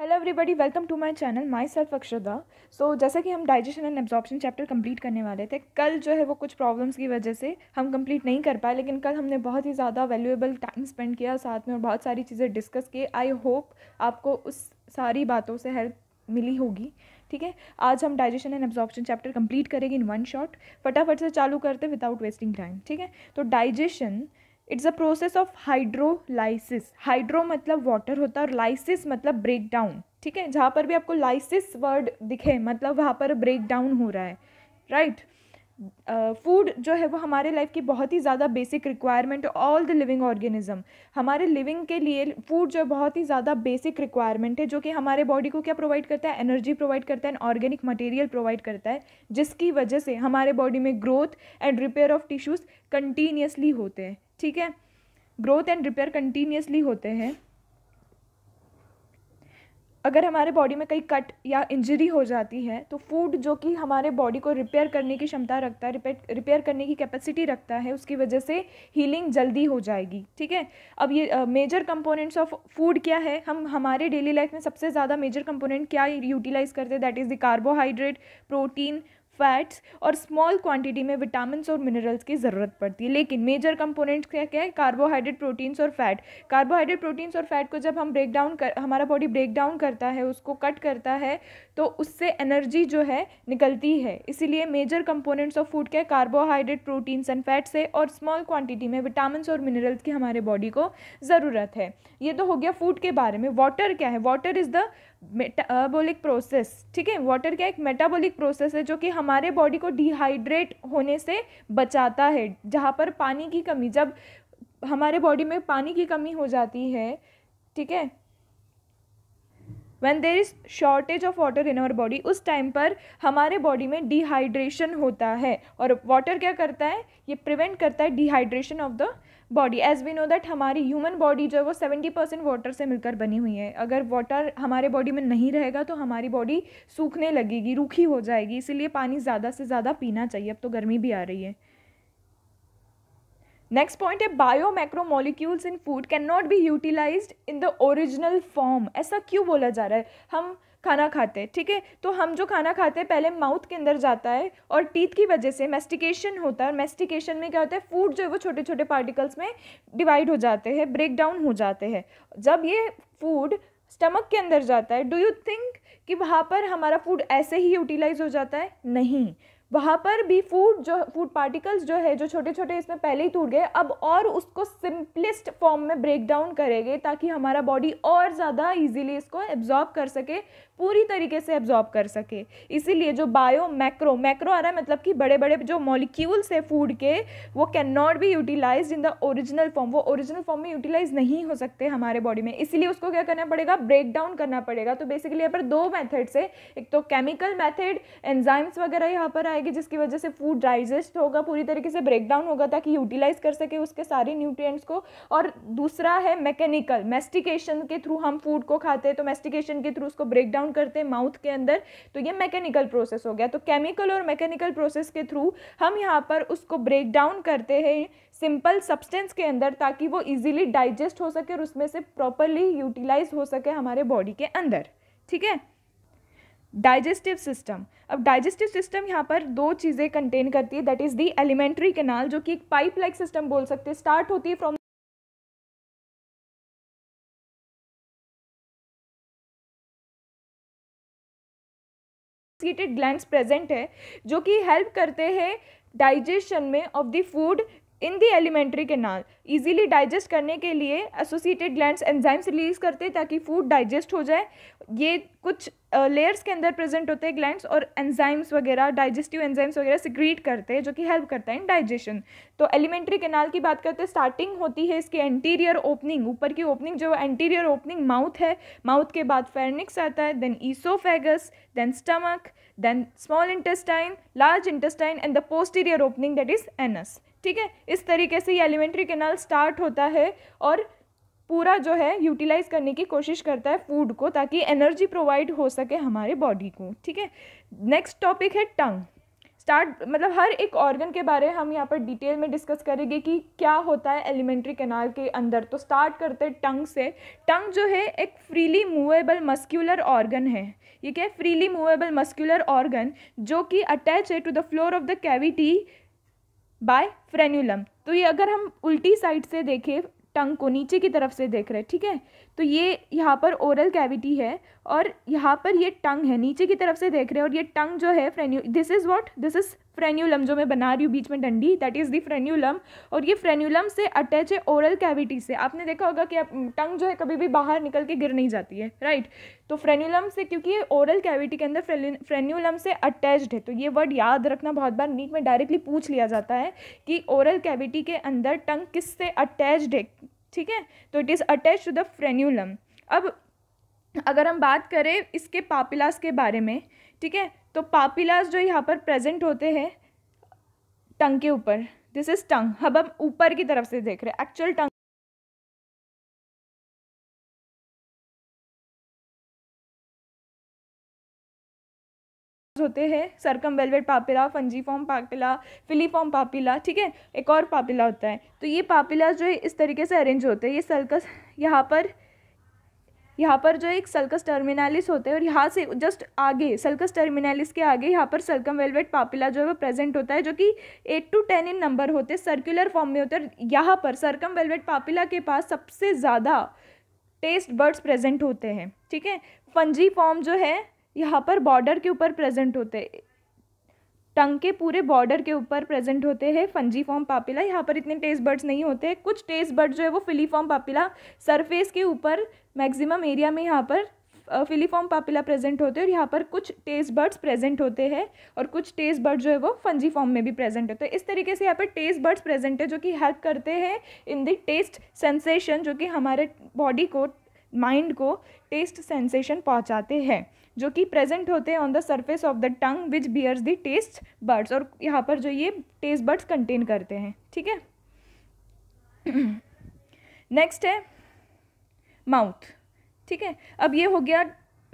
Hello everybody welcome to my channel myself Aksharda so जैसा कि हम digestion and absorption chapter complete करने वाले थे कल जो है वो कुछ प्रॉब्लम्स की वजह से हम कंप्लीट नहीं कर पाए लेकिन कल हमने बहुत ही ज़्यादा वैल्यूएबल टाइम स्पेंड किया साथ में और बहुत सारी चीज़ें डिस्कस किए आई होप आपको उस सारी बातों से हेल्प मिली होगी ठीक है आज हम digestion and absorption chapter complete करेंगे इन वन शॉट फटाफट से चालू करते विदाउट वेस्टिंग टाइम ठीक है तो digestion it's a process of hydrolysis hydro मतलब वाटर होता है और लाइसिस मतलब ब्रेक डाउन ठीक है जहाँ पर भी आपको लाइसिस वर्ड दिखे मतलब वहाँ पर ब्रेक डाउन हो रहा है राइट फूड uh, जो है वो हमारे लाइफ की बहुत ही ज़्यादा basic requirement all the living organism हमारे लिविंग के लिए फूड जो है बहुत ही ज़्यादा बेसिक रिक्वायरमेंट है जो कि हमारे बॉडी को क्या प्रोवाइड करता है एनर्जी प्रोवाइड करता है एंड ऑर्गेनिक मटेरियल प्रोवाइड करता है जिसकी वजह से हमारे बॉडी में growth and repair of tissues continuously होते हैं ठीक है ग्रोथ एंड रिपेयर कंटिन्यूसली होते हैं अगर हमारे बॉडी में कई कट या इंजरी हो जाती है तो फूड जो कि हमारे बॉडी को रिपेयर करने की क्षमता रखता है रिपेयर रिपेयर करने की कैपेसिटी रखता है उसकी वजह से हीलिंग जल्दी हो जाएगी ठीक है अब ये मेजर कंपोनेंट्स ऑफ फूड क्या है हम हमारे डेली लाइफ में सबसे ज़्यादा मेजर कंपोनेंट क्या यूटिलाइज़ करते हैं that is the carbohydrate protein fats और स्मॉल क्वांटिटी में विटामिन और मिनरल्स की ज़रूरत पड़ती है लेकिन मेजर कंपोनेंट्स क्या क्या है कार्बोहाइड्रेट प्रोटीन्स और फैट कार्बोहाइड्रेट प्रोटीन्स और फैट को जब हम ब्रेक डाउन कर हमारा बॉडी ब्रेक डाउन करता है उसको कट करता है तो उससे एनर्जी जो है निकलती है इसीलिए मेजर कंपोनेंट्स ऑफ फूड क्या कार्बोहाइड्रेट प्रोटीन्स एंड फैट से और स्मॉल क्वान्टिटी में विटामिन और मिनरल्स की हमारे बॉडी को ज़रूरत है ये तो हो गया फूड के बारे में वाटर क्या है water is the metabolic process ठीक है वाटर क्या एक मेटाबॉलिक प्रोसेस है जो कि हमारे बॉडी को डिहाइड्रेट होने से बचाता है जहाँ पर पानी की कमी जब हमारे बॉडी में पानी की कमी हो जाती है ठीक है when there is shortage of water in our body उस टाइम पर हमारे बॉडी में डिहाइड्रेशन होता है और वाटर क्या करता है ये प्रिवेंट करता है dehydration of the body as we know that हमारी ह्यूमन बॉडी जो है वो सेवेंटी परसेंट वाटर से मिलकर बनी हुई है अगर वाटर हमारे बॉडी में नहीं रहेगा तो हमारी बॉडी सूखने लगेगी रूखी हो जाएगी इसीलिए पानी ज़्यादा से ज़्यादा पीना चाहिए अब तो गर्मी भी आ रही है नेक्स्ट पॉइंट है bio macro molecules in food can not be utilise in the original form ऐसा क्यों बोला जा रहा है हम खाना खाते हैं ठीक है तो हम जो खाना खाते हैं पहले माउथ के अंदर जाता है और टीथ की वजह से मेस्टिकेशन होता है मेस्टिकेशन में क्या होता है फूड जो है वो छोटे छोटे पार्टिकल्स में डिवाइड हो जाते हैं ब्रेक डाउन हो जाते हैं जब ये फूड स्टमक के अंदर जाता है डू यू थिंक कि वहाँ पर हमारा फूड ऐसे ही यूटिलाइज हो जाता है नहीं वहाँ पर भी फूड जो फूड पार्टिकल्स जो है जो छोटे छोटे इसमें पहले ही टूट गए अब और उसको सिंपलेस्ट फॉर्म में ब्रेक डाउन करेंगे ताकि हमारा बॉडी और ज़्यादा इजीली इसको एब्जॉर्ब कर सके पूरी तरीके से एब्जॉर्ब कर सके इसीलिए जो बायो मैक्रो मैक्रो आ रहा है मतलब कि बड़े बड़े जो मॉलिक्यूल्स है फूड के वो can not be utilise in the original form वो ओरिजिनल फॉर्म में यूटिलाइज नहीं हो सकते हमारे बॉडी में इसीलिए उसको क्या करना पड़ेगा ब्रेक डाउन करना पड़ेगा तो बेसिकली यहाँ पर दो मैथड्स है एक तो केमिकल मैथड एनजाइम्स वगैरह यहाँ पर आए जाएगी जिसकी वजह से फूड डाइजेस्ट होगा पूरी तरीके से ब्रेक डाउन होगा ताकि यूटिलाइज कर सके उसके सारे न्यूट्रिएंट्स को और दूसरा है मैकेनिकल मेस्टिकेशन के थ्रू हम फूड को खाते हैं तो मेस्टिकेशन के थ्रू उसको ब्रेक डाउन करते हैं माउथ के अंदर तो ये मैकेनिकल प्रोसेस हो गया तो केमिकल और मैकेनिकल प्रोसेस के थ्रू हम यहाँ पर उसको ब्रेक डाउन करते हैं सिंपल सब्सटेंस के अंदर ताकि वो इजीली डाइजेस्ट हो सके और उसमें से प्रॉपरली यूटिलाइज हो सके हमारे बॉडी के अंदर ठीक है डाइजेस्टिव सिस्टम अब डाइजेस्टिव सिस्टम यहाँ पर दो चीज़ें कंटेन करती है that is the alimentary canal जो कि एक पाइप लाइक सिस्टम बोल सकते हैं स्टार्ट होती है फ्रॉम ग्लैंड्स प्रेजेंट है जो कि हेल्प करते हैं डाइजेशन में of the food in the alimentary canal easily digest करने के लिए एसोसिएटेड ग्लैंड्स एंजाइम्स रिलीज करते हैं ताकि फूड डाइजेस्ट हो जाए ये कुछ लेयर्स uh, के अंदर प्रेजेंट होते हैं ग्लैंड्स और एंजाइम्स वगैरह डाइजेस्टिव एंजाइम्स वगैरह सिक्रीट करते हैं जो कि हेल्प करता है इन डाइजेशन तो एलिमेंट्री केनाल की बात करते हैं स्टार्टिंग होती है इसकी एंटीरियर ओपनिंग ऊपर की ओपनिंग जो एंटीरियर ओपनिंग माउथ है माउथ के बाद फेरनिक्स आता है then oesophagus then stomach then small intestine large intestine and the posterior opening that is anus ठीक है इस तरीके से ये एलिमेंट्री कैनाल स्टार्ट होता है और पूरा जो है यूटिलाइज करने की कोशिश करता है फूड को ताकि एनर्जी प्रोवाइड हो सके हमारे बॉडी को ठीक है नेक्स्ट टॉपिक है टंग स्टार्ट मतलब हर एक ऑर्गन के बारे में हम यहाँ पर डिटेल में डिस्कस करेंगे कि क्या होता है एलिमेंट्री कैनाल के अंदर तो स्टार्ट करते हैं टंग से टंग जो है एक फ्रीली मूवेबल मस्क्यूलर ऑर्गन है ये क्या है फ्रीली मूवेबल मस्क्यूलर ऑर्गन जो कि अटैच है to the floor of the cavity by frenulum तो ये अगर हम उल्टी साइड से देखें टंग को नीचे की तरफ से देख रहे हैं ठीक है तो ये यहाँ पर ओरल कैविटी है और यहाँ पर ये टंग है नीचे की तरफ से देख रहे हैं और ये टंग जो है फ्रेन्यू this is what this is frenulum जो मैं बना रही हूँ बीच में डंडी दैट इज़ दी फ्रेन्यूलम और ये फ्रेन्यूलम से अटैच है ओरल कैविटी से आपने देखा होगा कि आप टंग जो है कभी भी बाहर निकल के गिर नहीं जाती है राइट तो फ्रेन्यूलम से क्योंकि ये ओरल कैविटी के अंदर फ्रेन्यूलम से अटैच्ड है तो ये वर्ड याद रखना बहुत बार नीट में डायरेक्टली पूछ लिया जाता है कि ओरल कैविटी के अंदर टंग किस से अटैच्ड है ठीक है तो it is attach to the frenulum अब अगर हम बात करें इसके पापिलास के बारे में ठीक है तो पापिलास जो यहाँ पर प्रेजेंट होते हैं टंग के ऊपर दिस इज़ टंग अब हम ऊपर की तरफ से देख रहे हैं एक्चुअल टंग होते हैं सरकम वेलवेट पापिला फंजीफॉर्म पापिला फिलीफॉर्म पापिला ठीक है एक और पापिला होता है तो ये पापिला जो है इस तरीके से अरेंज होते हैं ये सल्कस यहाँ पर यहाँ पर जो एक सल्कस टर्मिनालिस होते हैं और यहाँ से जस्ट आगे सल्कस टर्मिनालिस के आगे यहाँ पर सल्कम वेलवेट पापिला जो है वो प्रेजेंट होता है जो कि eight to ten in number होते हैं सर्कुलर फॉर्म में होते हैं यहाँ पर सर्कम वेलवेट पापिला के पास सबसे ज़्यादा टेस्ट बर्ड्स प्रेजेंट होते हैं ठीक है फंजी फॉर्म जो है यहाँ पर बॉर्डर के ऊपर प्रेजेंट होते टंग के पूरे बॉर्डर के ऊपर प्रेजेंट होते हैं फंजी फॉर्म पापिला यहाँ पर इतने टेस्ट बर्ड्स नहीं होते कुछ टेस्ट बर्ड जो है वो फिलीफॉर्म पापिला सरफेस के ऊपर मैक्सिमम एरिया में यहाँ पर फिलीफॉर्म पापिला प्रेजेंट होते हैं और यहाँ पर कुछ टेस्ट बर्ड्स प्रेजेंट होते हैं और कुछ टेस्ट बर्ड जो है वो फंजी फॉर्म में भी प्रेजेंट होते हैं इस तरीके से यहाँ पर टेस्ट बर्ड्स प्रेजेंट है जो कि हेल्प करते हैं इन द टेस्ट सेंसेशन जो कि हमारे बॉडी को माइंड को टेस्ट सेंसेशन पहुँचाते हैं जो कि प्रेजेंट होते हैं on the surface of the tongue which bears the taste buds और यहाँ पर जो ये टेस्ट बर्ड्स कंटेन करते हैं ठीक है नेक्स्ट है माउथ ठीक है अब ये हो गया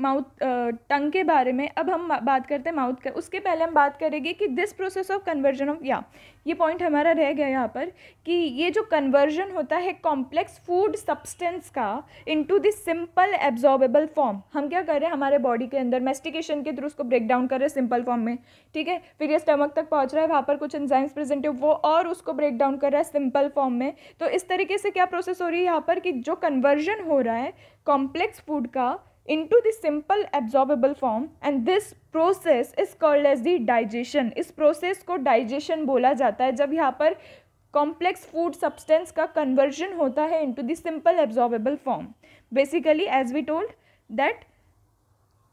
माउथ टंग के बारे में अब हम बात करते हैं माउथ का उसके पहले हम बात करेंगे कि this process of conversion of या ये पॉइंट हमारा रह गया यहाँ पर कि ये जो कन्वर्जन होता है कॉम्प्लेक्स फूड सब्सटेंस का into this simple absorbable form हम क्या कर रहे हैं हमारे बॉडी के अंदर मेस्टिकेशन के थ्रू उसको ब्रेक डाउन कर रहे हैं सिंपल फॉर्म में ठीक है फिर ये स्टमक तक पहुँच रहा है वहाँ पर कुछ एंजाइम्स प्रेजेंट है वो और उसको ब्रेक डाउन कर रहा है सिंपल फॉर्म में तो इस तरीके से क्या प्रोसेस हो रही है यहाँ पर कि जो कन्वर्जन हो रहा है कॉम्प्लेक्स फूड का into the simple absorbable form and this process is called as the digestion इस process को digestion बोला जाता है जब यहाँ पर कॉम्प्लेक्स फूड सब्सटेंस का कन्वर्जन होता है into the simple absorbable form basically as we told that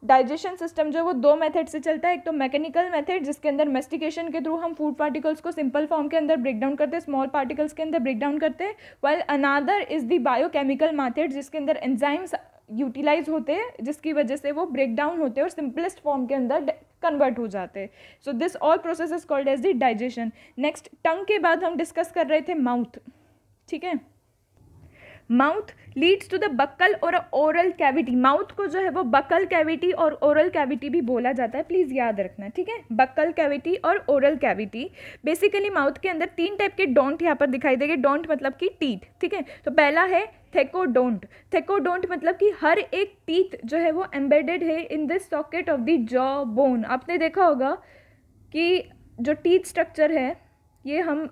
digestion system जो है वो दो मेथड से चलता है एक तो मैकेनिकल मेथड जिसके अंदर मेस्टिकेशन के थ्रू हम फूड पार्टिकल्स को सिंपल फॉर्म के अंदर ब्रेक डाउन करते हैं स्मॉल पार्टिकल्स के अंदर ब्रेक डाउन करते हैं well another is the biochemical method जिसके अंदर एंजाइम्स यूटिलाइज होते हैं जिसकी वजह से वो ब्रेक डाउन होते हैं और सिंपलेस्ट फॉर्म के अंदर कन्वर्ट हो जाते हैं so this all process is called as the digestion next tongue के बाद हम डिस्कस कर रहे थे माउथ ठीक है mouth leads to the buccal और ओरल कैविटी माउथ को जो है वो बक्कल कैविटी और ओरल कैविटी भी बोला जाता है प्लीज़ याद रखना ठीक है बक्कल कैविटी और ओरल कैविटी बेसिकली माउथ के अंदर तीन टाइप के डोंट यहाँ पर दिखाई देंगे डोंट मतलब कि टीथ ठीक है तो पहला है थेकोडोंट थेकोडोंट मतलब कि हर एक टीथ जो है वो एम्बेडेड है in this socket of the jaw bone आपने देखा होगा कि जो टीथ स्ट्रक्चर है ये हम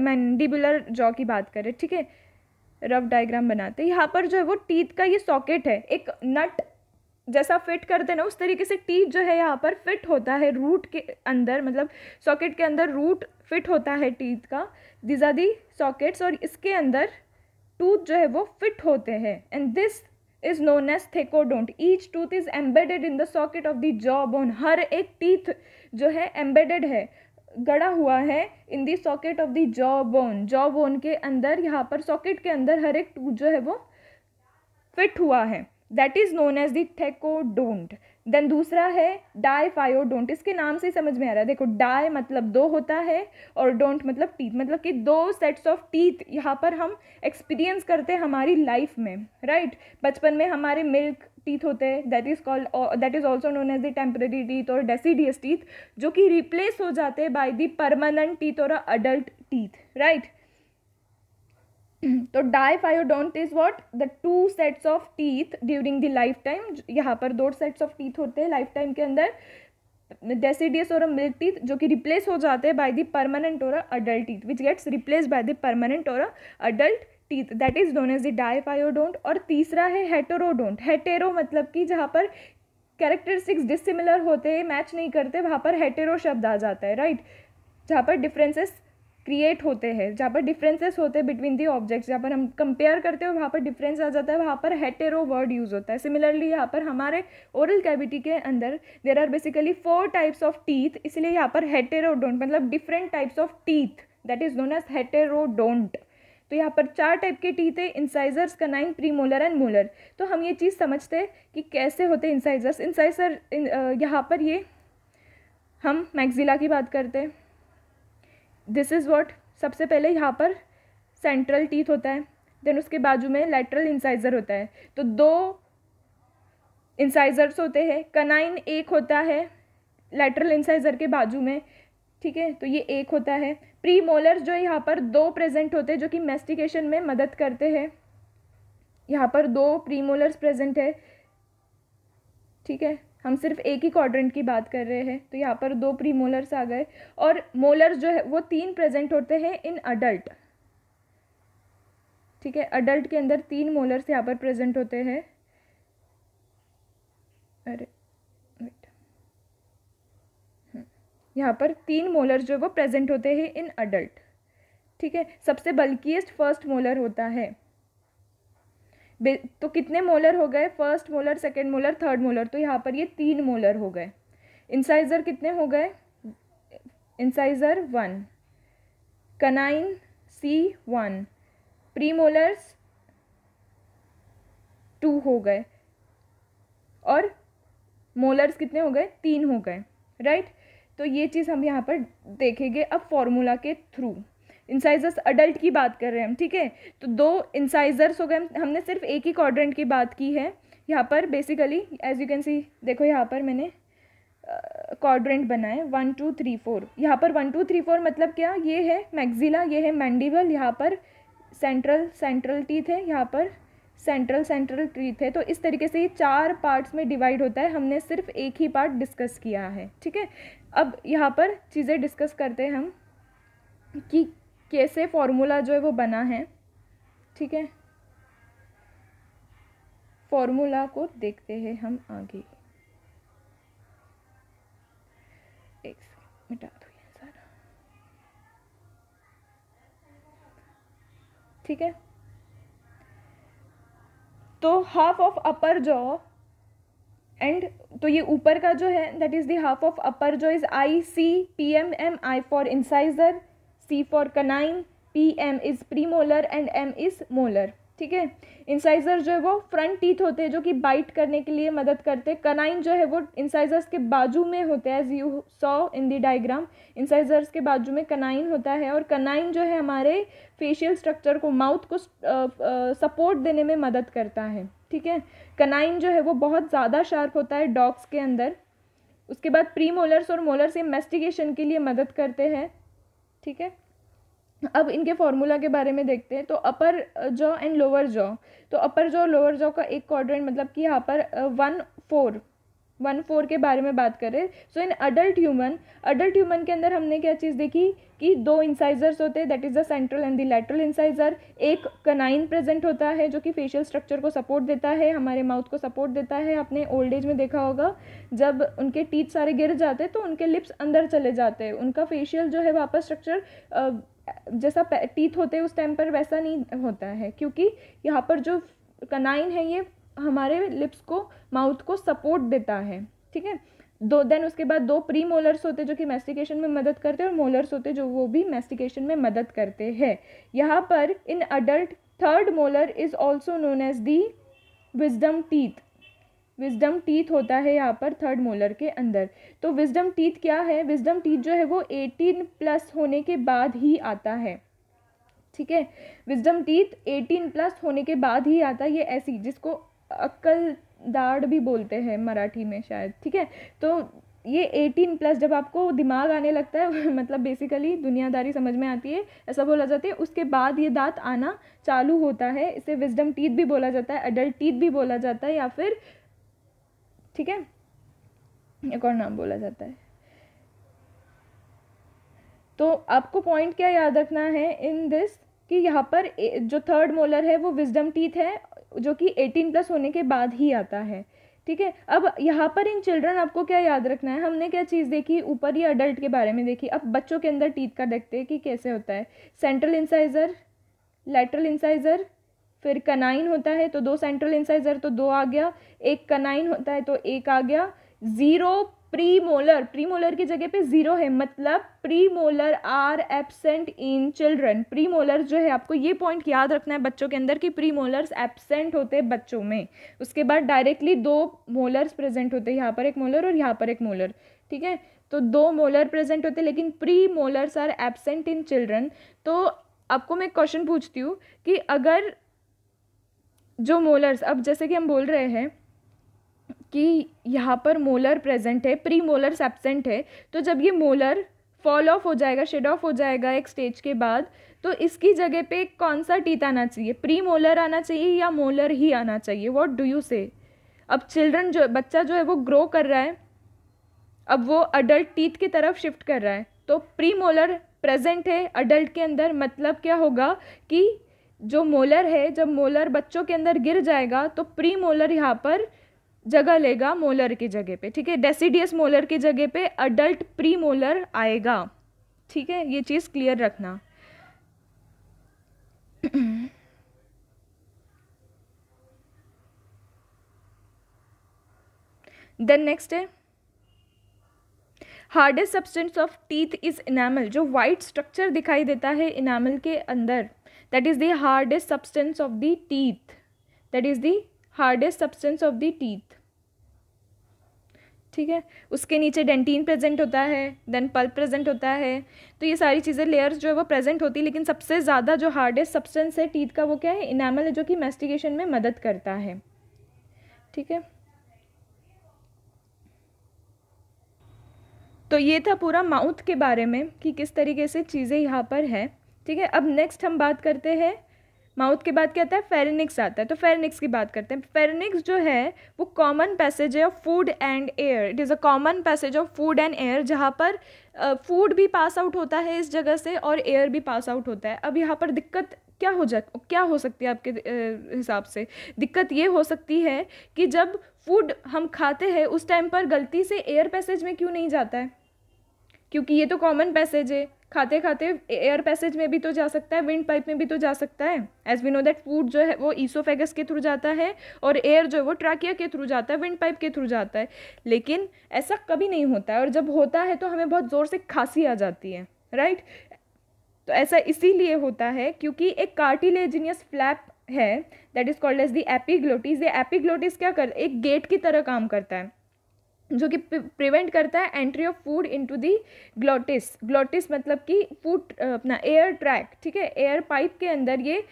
मैंडिबुलर जॉ की बात करें ठीक है रफ डायग्राम बनाते हैं यहाँ पर जो है वो टीथ का ये सॉकेट है एक नट जैसा फिट करते हैं ना उस तरीके से टीथ जो है यहाँ पर फिट होता है रूट के अंदर मतलब सॉकेट के अंदर रूट फिट होता है टीथ का दीज आर दी सॉकेट्स और इसके अंदर टूथ जो है वो फिट होते हैं and this is known as thecodont each tooth is embedded in the socket of the jaw bone हर एक टीथ जो है एम्बेडेड है गड़ा हुआ है in the socket of the jaw bone jaw bone के अंदर यहाँ पर सॉकेट के अंदर हर एक टूथ जो है वो फिट हुआ है that is known as the thecodont then दूसरा है डाई फायो डोंट इसके नाम से ही समझ में आ रहा है देखो डाई मतलब दो होता है और डोंट मतलब टीथ मतलब कि दो सेट्स ऑफ टीथ यहाँ पर हम एक्सपीरियंस करते हैं हमारी लाइफ में राइट right? बचपन में हमारे मिल्क टीथ होते हैं that is called that is also known as the temporary teeth और डेसीडियस टीथ जो कि रिप्लेस हो जाते हैं बाई द परमानेंट टीथ और अडल्ट टीथ राइट तो diphyodont is what the two sets of teeth during the lifetime यहाँ पर दो सेट्स ऑफ टीथ होते हैं लाइफ टाइम के अंदर डेसीडियस और मिल्क टीथ जो कि रिप्लेस हो जाते हैं बाय द परमानेंट और adult teeth which gets replace by the permanent और adult teeth that is known as the diphyodont और तीसरा है हेटेरोडोंट हेटेरो मतलब कि जहाँ पर कैरेक्टरिस्टिक्स डिसिमिलर होते हैं मैच नहीं करते वहाँ पर हेटेरो शब्द आ जाता है राइट right? जहाँ पर डिफरेंसेस क्रिएट होते हैं जहाँ पर डिफरेंसेस होते हैं बिटवीन दी ऑब्जेक्ट्स जहाँ पर हम कंपेयर करते हैं वहाँ पर डिफरेंस आ जाता है वहाँ पर हेटेरो वर्ड यूज़ होता है सिमिलरली यहाँ पर हमारे ओरल कैविटी के अंदर there are basically four types of teeth इसलिए यहाँ पर हेटेरोडोंट मतलब different types of teeth that is known as heterodont तो यहाँ पर चार टाइप के टीथ है incisors canine premolar and molar तो हम ये चीज़ समझते हैं कि कैसे होते हैं इंसाइजर्स इंसाइजर यहाँ पर ये हम मैगजिला की बात करते हैं दिस इज़ वॉट सबसे पहले यहाँ पर सेंट्रल टीथ होता है देन उसके बाजू में लेटरल इंसाइज़र होता है तो दो इंसाइज़र्स होते हैं कनाइन एक होता है लेटरल इंसाइज़र के बाजू में ठीक है तो ये एक होता है प्री मोलर्स जो यहाँ पर दो प्रेजेंट होते हैं जो कि मेस्टिकेशन में मदद करते हैं यहाँ पर दो प्री मोलर्स प्रेजेंट है ठीक है हम सिर्फ एक ही क्वाड्रेंट की बात कर रहे हैं तो यहाँ पर दो प्री मोलर्स आ गए और मोलर्स जो है वो तीन प्रेजेंट होते हैं इन अडल्ट ठीक है अडल्ट के अंदर तीन मोलर्स यहाँ पर प्रेजेंट होते हैं अरे हम्म, यहाँ पर तीन मोलर जो है वो प्रेजेंट होते हैं इन अडल्ट ठीक है सबसे बल्कीस्ट फर्स्ट मोलर होता है तो कितने मोलर हो गए first molar second molar third molar तो यहाँ पर ये तीन मोलर हो गए इंसाइज़र कितने हो गए incisor one canine C one premolars two हो गए और मोलर्स कितने हो गए तीन हो गए राइट तो ये चीज़ हम यहाँ पर देखेंगे अब फॉर्मूला के थ्रू इंसाइजर्स अडल्ट की बात कर रहे हैं हम ठीक है तो दो इंसाइजर्स हो गए हमने सिर्फ एक ही क्वाड्रेंट की बात की है यहाँ पर basically as you can see देखो यहाँ पर मैंने क्वाड्रेंट uh, बनाए वन टू थ्री फोर यहाँ पर वन टू थ्री फोर मतलब क्या ये है मैगजिला ये है मैंडिवल यहाँ पर सेंट्रल सेंट्रल टीथ है यहाँ पर सेंट्रल सेंट्रल टीथ है तो इस तरीके से ये चार पार्ट्स में डिवाइड होता है हमने सिर्फ एक ही पार्ट डिस्कस किया है ठीक है अब यहाँ पर चीज़ें डिस्कस करते हैं हम कि कैसे फॉर्मूला जो है वो बना है ठीक है फॉर्मूला को देखते हैं हम आगे एक मिटा दो ठीक है तो half of upper jaw and तो ये ऊपर का जो है that is the half of upper जो is I C P M M I for incisor C for canine P M is premolar and M is molar ठीक है incisor जो है वो फ्रंट टीथ होते हैं जो कि बाइट करने के लिए मदद करते हैं कनाइन जो है वो इंसाइजर्स के बाजू में होते हैं as you saw in the diagram incisors के बाजू में कनाइन होता है और कनाइन जो है हमारे फेशियल स्ट्रक्चर को माउथ को सपोर्ट देने में मदद करता है ठीक है कनाइन जो है वो बहुत ज़्यादा शार्प होता है डॉग्स के अंदर उसके बाद प्री मोलर्स और मोलर्स इन्वेस्टिगेशन के लिए मदद करते हैं ठीक है अब इनके फॉर्मूला के बारे में देखते हैं तो upper jaw and lower jaw तो अपर जॉ लोअर जॉ का एक क्वाड्रेंट मतलब कि यहाँ पर one uh, four one four के बारे में बात करें so in adult human adult human के अंदर हमने क्या चीज़ देखी कि दो इंसाइजर्स होते हैं that is the central and the lateral incisor एक कनाइन प्रेजेंट होता है जो कि फेशियल स्ट्रक्चर को सपोर्ट देता है हमारे माउथ को सपोर्ट देता है आपने ओल्ड एज में देखा होगा जब उनके टीथ सारे गिर जाते तो उनके लिप्स अंदर चले जाते हैं उनका फेशियल जो है वापस स्ट्रक्चर जैसा टीथ होते उस टाइम पर वैसा नहीं होता है क्योंकि यहाँ पर जो कनाइन है ये हमारे लिप्स को माउथ को सपोर्ट देता है ठीक है दो देन उसके बाद दो प्री मोलर्स होते हैं जो कि मेस्टिकेशन में मदद करते हैं और मोलर्स होते जो वो भी मेस्टिकेशन में मदद करते हैं यहाँ पर in adult third molar is also known as the wisdom teeth wisdom teeth होता है यहाँ पर थर्ड मोलर के अंदर तो विजडम टीथ क्या है विजडम टीथ जो है वो एटीन प्लस होने के बाद ही आता है ठीक है विजडम टीथ एटीन प्लस होने के बाद ही आता है ये ऐसी जिसको अक्कल दाड़ भी बोलते हैं मराठी में शायद ठीक है तो ये एटीन प्लस जब आपको दिमाग आने लगता है मतलब बेसिकली दुनियादारी समझ में आती है ऐसा बोला जाता है उसके बाद ये दांत आना चालू होता है इसे विजडम टीथ भी बोला जाता है अडल्ट टीथ भी बोला जाता है या फिर ठीक है एक और नाम बोला जाता है तो आपको पॉइंट क्या याद रखना है इन दिस कि यहाँ पर जो थर्ड मोलर है वो विजडम टीथ है जो कि 18 प्लस होने के बाद ही आता है ठीक है अब यहाँ पर इन चिल्ड्रन आपको क्या याद रखना है हमने क्या चीज़ देखी ऊपर ही अडल्ट के बारे में देखी अब बच्चों के अंदर टीथ का देखते हैं कि कैसे होता है सेंट्रल इंसाइज़र लेटरल इंसाइज़र फिर कनाइन होता है तो दो सेंट्रल इंसाइज़र तो दो आ गया एक कनाइन होता है तो एक आ गया zero premolar premolar की जगह पे ज़ीरो है मतलब premolar are absent in children premolar जो है आपको ये पॉइंट याद रखना है बच्चों के अंदर कि प्री मोलर्स एबसेंट होते हैं बच्चों में उसके बाद डायरेक्टली दो मोलर्स प्रेजेंट होते हैं यहाँ पर एक मोलर और यहाँ पर एक मोलर ठीक है तो दो मोलर प्रेजेंट होते हैं लेकिन premolars are absent in children तो आपको मैं क्वेश्चन पूछती हूँ कि अगर जो मोलर्स अब जैसे कि हम बोल रहे हैं कि यहाँ पर मोलर प्रेजेंट है प्री मोलर्स एबसेंट है तो जब ये मोलर फॉल ऑफ हो जाएगा शेड ऑफ हो जाएगा एक स्टेज के बाद तो इसकी जगह पे कौन सा टीथ आना चाहिए प्री मोलर आना चाहिए या मोलर ही आना चाहिए वॉट डू यू से अब चिल्ड्रन जो बच्चा जो है वो ग्रो कर रहा है अब वो अडल्ट टीथ की तरफ शिफ्ट कर रहा है तो प्री मोलर प्रेजेंट है अडल्ट के अंदर मतलब क्या होगा कि जो मोलर है जब मोलर बच्चों के अंदर गिर जाएगा तो प्री मोलर यहाँ पर जगह लेगा मोलर की जगह पे ठीक है डेसीडियस मोलर की जगह पे अडल्ट प्री मोलर आएगा ठीक है ये चीज़ क्लियर रखना देन नेक्स्ट है hardest substance of teeth is enamel जो वाइट स्ट्रक्चर दिखाई देता है इनामल के अंदर that is the hardest substance of the teeth that is the hardest substance of the teeth ठीक है उसके नीचे डेंटीन प्रेजेंट होता है देन पल्प प्रेजेंट होता है तो ये सारी चीज़ें लेयर्स जो है वो प्रेजेंट होती है लेकिन सबसे ज़्यादा जो हार्डेस्ट सब्सटेंस है टीथ का वो क्या है इनामल है जो कि मेस्टिगेशन में मदद करता है ठीक है तो ये था पूरा माउथ के बारे में कि किस तरीके से चीज़ें यहाँ पर है ठीक है अब नेक्स्ट हम बात करते हैं माउथ के बाद क्या आता है फेरेनिक्स आता है तो फेरेनिक्स की बात करते हैं फेरेनिक्स जो है वो कॉमन पैसेज है of food and air it is a common passage of food and air जहाँ पर फूड uh, भी पास आउट होता है इस जगह से और एयर भी पास आउट होता है अब यहाँ पर दिक्कत क्या हो जा क्या हो सकती है आपके हिसाब से दिक्कत ये हो सकती है कि जब फूड हम खाते हैं उस टाइम पर गलती से एयर पैसेज में क्यों नहीं जाता है क्योंकि ये तो कॉमन पैसेज है खाते खाते एयर पैसेज में भी तो जा सकता है विंड पाइप में भी तो जा सकता है as we know that food जो है वो ईसोफेगस के थ्रू जाता है और एयर जो है वो ट्राकिया के थ्रू जाता है विंड पाइप के थ्रू जाता है लेकिन ऐसा कभी नहीं होता है और जब होता है तो हमें बहुत ज़ोर से खांसी आ जाती है राइट तो ऐसा इसीलिए होता है क्योंकि एक कार्टिलेजिनियस फ्लैप है that is called as the epiglottis the epiglottis क्या कर एक गेट की तरह काम करता है जो कि प्रिवेंट करता है entry of food into the glottis glottis मतलब कि फूड अपना एयर ट्रैक ठीक है एयर पाइप के अंदर ये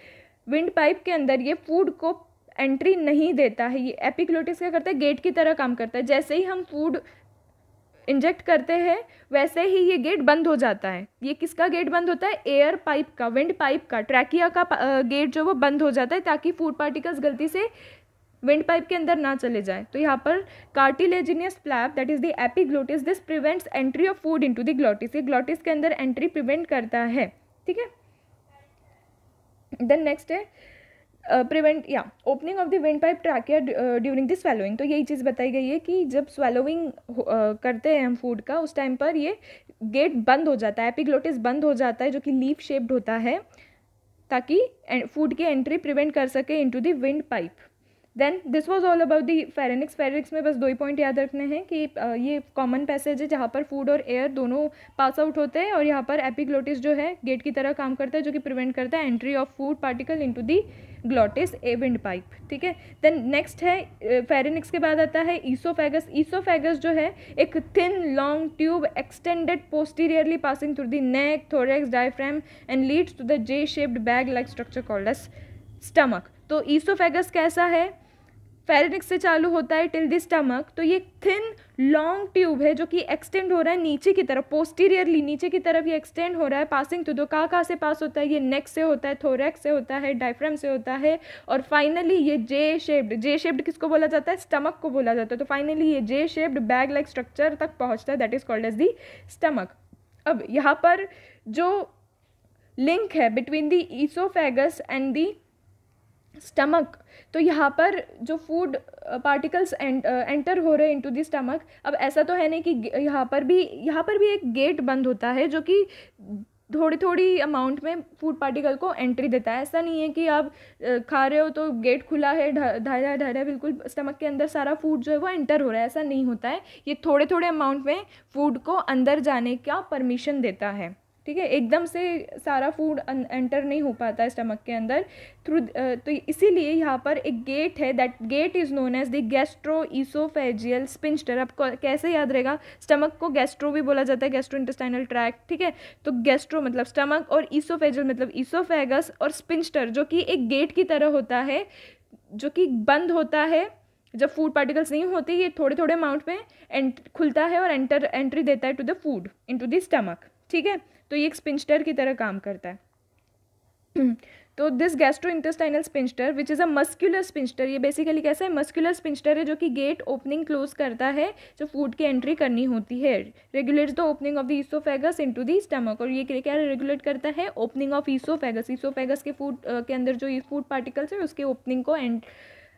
विंड पाइप के अंदर ये फूड को एंट्री नहीं देता है ये एपिक्लोटिस क्या करता है गेट की तरह काम करता है जैसे ही हम फूड इंजेक्ट करते हैं वैसे ही ये गेट बंद हो जाता है ये किसका गेट बंद होता है एयर पाइप का विंड पाइप का ट्रैकिया का गेट जो वो बंद हो जाता है ताकि फूड पार्टिकल्स गलती से विंड पाइप के अंदर ना चले जाए तो यहाँ पर cartilaginous flap that is the epiglottis this prevents entry of food into the glottis ये ग्लोटिस के अंदर एंट्री प्रिवेंट करता है ठीक है देन नेक्स्ट है प्रिवेंट या opening of the wind pipe या ड्यूरिंग द स्वेलोइंग तो यही चीज़ बताई गई है कि जब स्वेलोइंग uh, करते हैं हम फूड का उस टाइम पर ये गेट बंद हो जाता है एपिग्लोटिस बंद हो जाता है जो कि लीफ शेप्ड होता है ताकि फूड की एंट्री प्रिवेंट कर सके into the wind pipe then this was all about the pharynx pharynx में बस दो ही पॉइंट याद रखने हैं कि ये कॉमन पैसेज है जहाँ पर फूड और एयर दोनों पास आउट होते हैं और यहाँ पर एपिग्लोटिस जो है गेट की तरह काम करता है जो कि प्रिवेंट करता है entry of food particle to the glottis a wind pipe ठीक है देन नेक्स्ट है फेरेनिक्स के बाद आता है ईसोफेगस ईसोफेगस जो है एक thin long tube extended posteriorly passing through the neck thorax diaphragm and leads to the J shaped bag like structure called as stomach तो ईसोफेगस कैसा है फेरिनिक्स से चालू होता है टिल द स्टमक तो ये थिन लॉन्ग ट्यूब है जो कि एक्सटेंड हो रहा है नीचे की तरफ पोस्टीरियरली नीचे की तरफ ये एक्सटेंड हो रहा है पासिंग थ्रू तो कहाँ कहाँ से पास होता है ये नेक से होता है थोरेक्स से होता है डायफ्राम से होता है और फाइनली ये जे शेप्ड जे शेप्ड किसको बोला जाता है स्टमक को बोला जाता है तो फाइनली ये J shaped bag like structure तक पहुँचता है that is called as the stomach अब यहाँ पर जो लिंक है between the oesophagus and the stomach तो यहाँ पर जो फूड पार्टिकल्स एंटर हो रहे हैं इनटू दी स्टमक अब ऐसा तो है नहीं कि यहाँ पर भी यहाँ पर भी एक गेट बंद होता है जो कि थोड़ी थोड़ी अमाउंट में फूड पार्टिकल को एंट्री देता है ऐसा नहीं है कि आप खा रहे हो तो गेट खुला है ढाया ढाया बिल्कुल स्टमक के अंदर सारा फूड जो है वो एंटर हो रहा है ऐसा नहीं होता है ये थोड़े थोड़े अमाउंट में फूड को अंदर जाने का परमिशन देता है ठीक है एकदम से सारा फूड एंटर अं, नहीं हो पाता है स्टमक के अंदर थ्रू तो इसीलिए यहाँ पर एक गेट है that gate is known as the gastro oesophageal sphincter अब कैसे याद रहेगा स्टमक को गैस्ट्रो भी बोला जाता है गैस्ट्रो इंटेस्टाइनल ट्रैक ठीक है तो गैस्ट्रो मतलब स्टमक और ईसोफेजियल मतलब ईसोफेगस और स्पिंस्टर जो कि एक गेट की तरह होता है जो कि बंद होता है जब फूड पार्टिकल्स नहीं होते ये थोड़े थोड़े अमाउंट में खुलता है और एंटर एंट्री देता है to the food into the stomach ठीक है तो ये एक स्पिंस्टर की तरह काम करता है तो this gastro intestinal sphincter which is a muscular sphincter ये बेसिकली कैसा है मस्क्यूलर स्पिंस्टर है जो कि गेट ओपनिंग क्लोज करता है जो फूड की एंट्री करनी होती है regulates the opening of the oesophagus into the stomach और ये क्या रेगुलेट करता है ओपनिंग ऑफ ईसोफेगस ईसोफेगस के फूड के अंदर जो फूड पार्टिकल्स है उसके ओपनिंग को एंड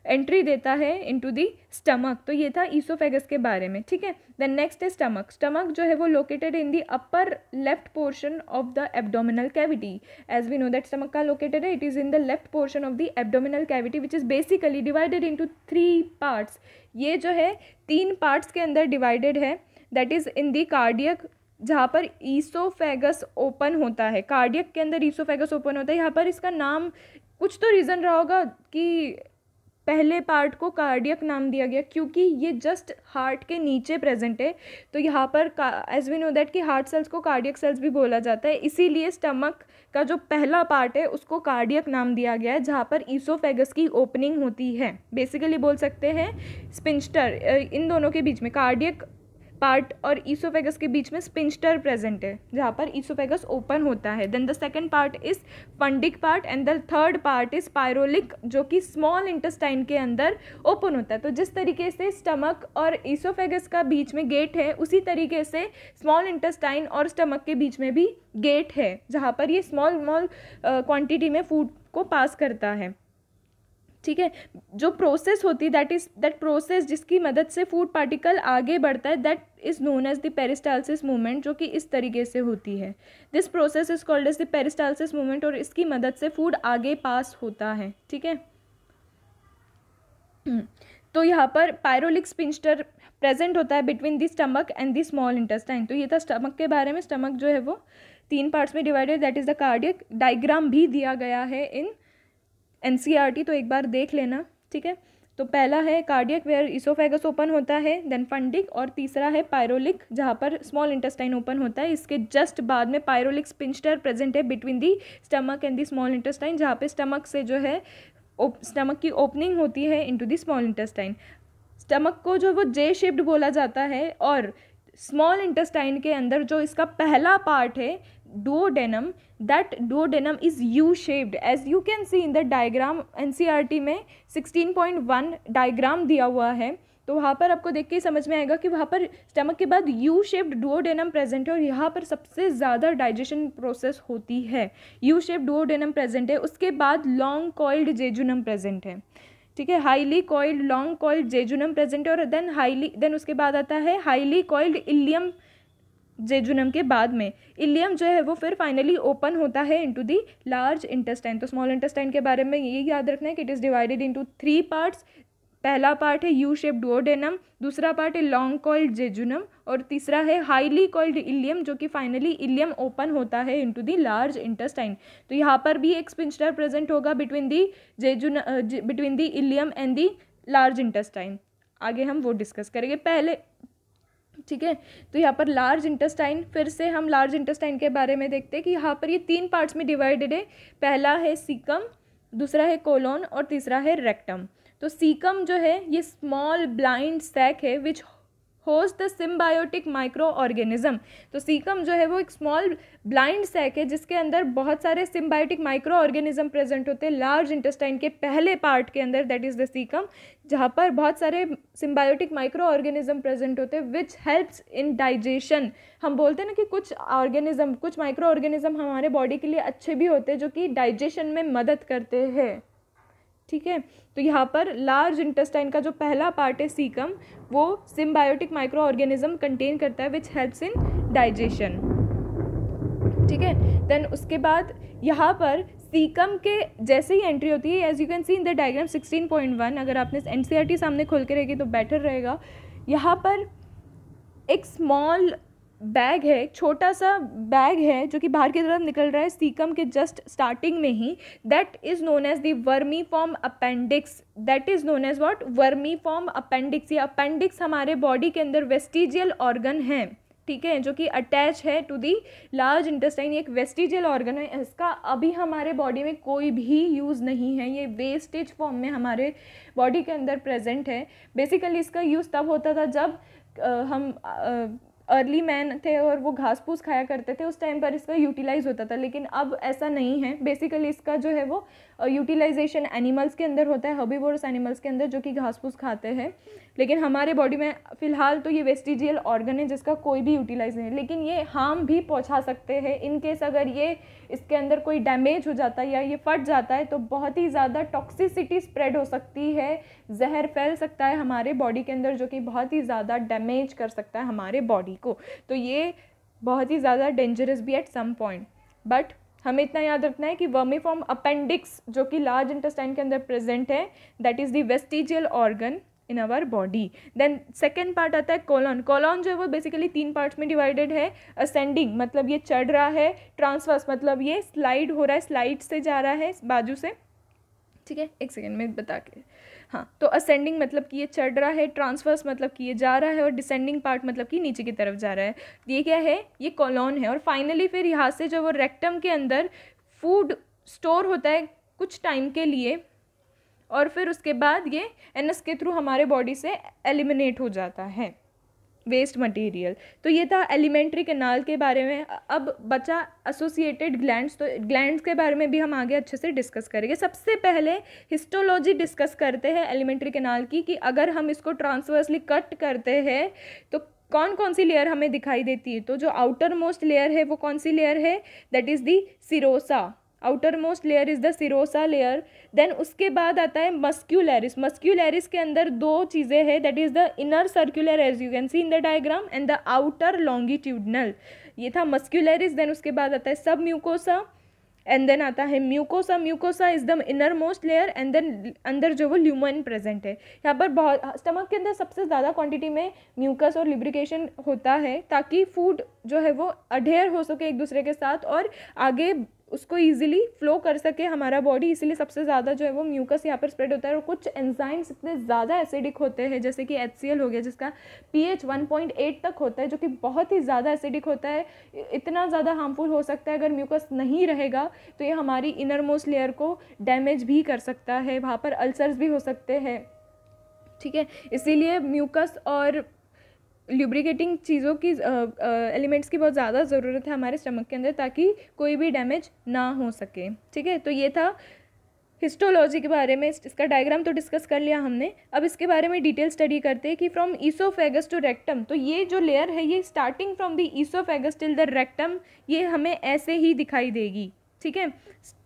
एंट्री देता है इनटू दी स्टमक तो ये था ईसोफेगस के बारे में ठीक है देन नेक्स्ट है स्टमक स्टमक जो है वो located in the upper left portion of the abdominal cavity as we know that stomach का लोकेटेड है it is in the left portion of the abdominal cavity which is basically divided into three parts ये जो है तीन parts के अंदर divided है that is in the cardiac जहाँ पर ईसोफेगस ओपन होता है कार्डियक के अंदर ईसोफेगस ओपन होता है यहाँ पर इसका नाम कुछ तो रीज़न रहा होगा कि पहले पार्ट को कार्डियक नाम दिया गया क्योंकि ये जस्ट हार्ट के नीचे प्रेजेंट है तो यहाँ पर एज वी नो दैट कि हार्ट सेल्स को कार्डियक सेल्स भी बोला जाता है इसीलिए स्टमक का जो पहला पार्ट है उसको कार्डियक नाम दिया गया है जहाँ पर ईसोफेगस की ओपनिंग होती है बेसिकली बोल सकते हैं स्पिंस्टर इन दोनों के बीच में कार्डियक पार्ट और ईसोफेगस के बीच में स्पिंस्टर प्रेजेंट है जहाँ पर ईसोफेगस ओपन होता है then the second part is fundic part and the third part is pyloric जो कि स्मॉल इंटेस्टाइन के अंदर ओपन होता है तो जिस तरीके से स्टमक और ईसोफेगस का बीच में गेट है उसी तरीके से स्मॉल इंटेस्टाइन और स्टमक के बीच में भी गेट है जहाँ पर ये स्मॉल स्मॉल क्वांटिटी में फूड को पास करता है ठीक है जो प्रोसेस होती है दैट इज़ दैट प्रोसेस जिसकी मदद से फूड पार्टिकल आगे बढ़ता है that is known as the peristalsis movement जो कि इस तरीके से होती है this process is called as the peristalsis movement और इसकी मदद से फूड आगे पास होता है ठीक है तो यहाँ पर पायरोलिक स्पिंस्टर प्रेजेंट होता है between the stomach and the small intestine तो ये था स्टमक के बारे में स्टमक जो है वो तीन पार्ट्स में divided that is the cardiac diagram भी दिया गया है इन एन तो एक बार देख लेना ठीक है तो पहला है कार्डियक वेयर इसोफेगस ओपन होता है देन फंडिक और तीसरा है पायरोलिक जहाँ पर स्मॉल इंटेस्टाइन ओपन होता है इसके जस्ट बाद में पायरोलिक स्पिंस्टर प्रेजेंट है between the stomach and the small intestine जहाँ पे स्टमक से जो है स्टमक की ओपनिंग होती है into the small intestine stomach को जो वो जे शेप्ड बोला जाता है और स्मॉल इंटेस्टाइन के अंदर जो इसका पहला पार्ट है duodenum that duodenum is u shaped as you can see in the diagram ncrt e में 16.1 diagram दिया हुआ है तो वहाँ पर आपको देख के समझ में आएगा कि वहाँ पर स्टमक के बाद यू शेप्ड डुओडेनम प्रेजेंट है और यहाँ पर सबसे ज़्यादा डाइजेशन प्रोसेस होती है यू शेप्ड डुओडेनम प्रेजेंट है उसके बाद लॉन्ग कॉइल्ड जेजुनम प्रेजेंट है ठीक है highly coiled long coiled jejunum present है और देन हाईली देन उसके बाद आता है हाईली कॉइल्ड इलियम जेजुनम के बाद में इलियम जो है वो फिर फाइनली ओपन होता है इनटू दी लार्ज इंटेस्टाइन तो स्मॉल इंटेस्टाइन के बारे में ये याद रखना है कि it is divided into three parts पहला पार्ट है यू शेप डोडेनम दूसरा पार्ट है लॉन्ग कॉल्ड जेजुनम और तीसरा है हाईली कॉल्ड इलियम जो कि फाइनली इलियम ओपन होता है इनटू दी लार्ज इंटेस्टाइन तो यहाँ पर भी एक स्पिंस्टर प्रेजेंट होगा between the jejunum between the ileum and the large intestine आगे हम वो डिस्कस करेंगे पहले ठीक है तो यहाँ पर लार्ज इंटेस्टाइन फिर से हम लार्ज इंटेस्टाइन के बारे में देखते हैं कि यहाँ पर ये तीन पार्ट्स में डिवाइडेड है पहला है सीकम दूसरा है कोलोन और तीसरा है रेक्टम तो सीकम जो है ये स्मॉल ब्लाइंड सैक है which host the symbiotic microorganism तो सीकम जो है वो एक स्मॉल ब्लाइंड सैक है जिसके अंदर बहुत सारे सिम्बायोटिक माइक्रो ऑर्गेनिज्म प्रेजेंट होते हैं लार्ज इंटेस्टाइन के पहले पार्ट के अंदर दैट इज़ द सीकम जहाँ पर बहुत सारे सिम्बायोटिक माइक्रो ऑर्गेनिज्म प्रेजेंट होते हैं विच हेल्प्स इन डाइजेशन हम बोलते हैं ना कि कुछ ऑर्गेनिज्म कुछ माइक्रो ऑर्गेनिज्म हमारे बॉडी के लिए अच्छे भी होते हैं जो कि डाइजेशन में मदद करते हैं ठीक है तो यहाँ पर लार्ज इंटेस्टाइन का जो पहला पार्ट है सीकम वो सिम्बायोटिक माइक्रो ऑर्गेनिज्म कंटेन करता है विच हेल्प्स इन डाइजेशन ठीक है देन उसके बाद यहाँ पर सीकम के जैसे ही एंट्री होती है as you can see in the diagram 16.1 अगर आपने एन e सामने खोल के रहेगी तो बेटर रहेगा यहाँ पर एक स्मॉल बैग है एक छोटा सा बैग है जो कि बाहर की तरफ निकल रहा है सीकम के जस्ट स्टार्टिंग में ही that is known as the vermiform appendix that is known as what vermiform appendix ये अपेंडिक्स हमारे बॉडी के अंदर वेस्टिजियल ऑर्गन है ठीक है जो कि अटैच है टू दी लार्ज इंटेस्टाइन एक वेस्टिजियल ऑर्गन है इसका अभी हमारे बॉडी में कोई भी यूज़ नहीं है ये वेस्टेज फॉर्म में हमारे बॉडी के अंदर प्रेजेंट है बेसिकली इसका यूज़ तब होता था जब आ, हम आ, अर्ली मैन थे और वो घास फूस खाया करते थे उस टाइम पर इसका यूटिलाइज़ होता था लेकिन अब ऐसा नहीं है बेसिकली इसका जो है वो यूटिलाइजेशन एनिमल्स के अंदर होता है हर्बीवोरस एनिमल्स के अंदर जो कि घास फूस खाते हैं लेकिन हमारे बॉडी में फ़िलहाल तो ये वेस्टिजियल ऑर्गन है जिसका कोई भी यूटिलाइज नहीं लेकिन ये हार्म भी पहुँचा सकते हैं इनकेस अगर ये इसके अंदर कोई डैमेज हो जाता है या ये फट जाता है तो बहुत ही ज़्यादा टॉक्सिसिटी स्प्रेड हो सकती है जहर फैल सकता है हमारे बॉडी के अंदर जो कि बहुत ही ज़्यादा डैमेज कर सकता है हमारे बॉडी को तो ये बहुत ही ज़्यादा डेंजरस भी एट सम पॉइंट बट हमें इतना याद रखना है कि वर्मी फॉर्म अपेंडिक्स जो कि लार्ज इंटेस्टाइन के अंदर प्रेजेंट है that is the vestigial organ in our body then second part आता है कॉलोन कॉलोन जो है वो बेसिकली तीन पार्ट्स में डिवाइडेड है असेंडिंग मतलब ये चढ़ रहा है ट्रांसवर्स मतलब ये स्लाइड हो रहा है स्लाइड से जा रहा है बाजू से ठीक है एक सेकेंड में बता के हाँ तो असेंडिंग मतलब कि ये चढ़ रहा है ट्रांसवर्स मतलब कि ये जा रहा है और डिसेंडिंग पार्ट मतलब कि नीचे की तरफ जा रहा है ये क्या है ये कॉलोन है और फाइनली फिर यहाँ से जब वो रेक्टम के अंदर फूड स्टोर होता है कुछ टाइम के लिए और फिर उसके बाद ये एनएस के थ्रू हमारे बॉडी से एलिमिनेट हो जाता है वेस्ट मटेरियल तो ये था एलिमेंट्री केनाल के बारे में अब बचा एसोसिएटेड ग्लैंड्स तो ग्लैंड्स के बारे में भी हम आगे अच्छे से डिस्कस करेंगे सबसे पहले हिस्टोलॉजी डिस्कस करते हैं एलिमेंट्री केनाल की कि अगर हम इसको ट्रांसवर्सली कट करते हैं तो कौन कौन सी लेयर हमें दिखाई देती है तो जो आउटर मोस्ट लेयर है वो कौन सी लेयर है that is the serosa outermost layer is the serosa layer then उसके बाद आता है मस्क्यूलैरिस मस्क्यूलैरिस के अंदर दो चीज़ें हैं that is the inner circular as you can see in the diagram and the outer longitudinal ये था मस्क्यूलैरिस देन उसके बाद आता है सब म्यूकोसा एंड देन आता है mucosa mucosa is the inner most layer and then अंदर जो वो ल्यूमन प्रेजेंट है यहाँ पर बहुत स्टमक के अंदर सबसे ज़्यादा क्वांटिटी में म्यूकस और लिब्रिकेशन होता है ताकि फूड जो है वो अढ़ेर हो सके एक दूसरे के साथ और आगे उसको ईजिली फ्लो कर सके हमारा बॉडी इसीलिए सबसे ज़्यादा जो है वो म्यूकस यहाँ पर स्प्रेड होता है और कुछ एंजाइम्स इतने ज़्यादा एसिडिक होते हैं जैसे कि एच हो गया जिसका पी एच तक होता है जो कि बहुत ही ज़्यादा एसिडिक होता है इतना ज़्यादा हार्मफुल हो सकता है अगर म्यूकस नहीं रहेगा तो ये हमारी इनर मोस्ट लेयर को डैमेज भी कर सकता है वहाँ पर अल्सर्स भी हो सकते हैं ठीक है इसीलिए म्यूकस और ल्यूब्रिकेटिंग चीज़ों की एलिमेंट्स की बहुत ज़्यादा ज़रूरत है हमारे स्टमक के अंदर ताकि कोई भी डैमेज ना हो सके ठीक है तो ये था हिस्टोलॉजी के बारे में इसका डायग्राम तो डिस्कस कर लिया हमने अब इसके बारे में डिटेल स्टडी करते हैं कि फ्रॉम ईसोफेगस टू रेक्टम तो ये जो लेयर है ये starting from the oesophagus till the rectum ये हमें ऐसे ही दिखाई देगी ठीक है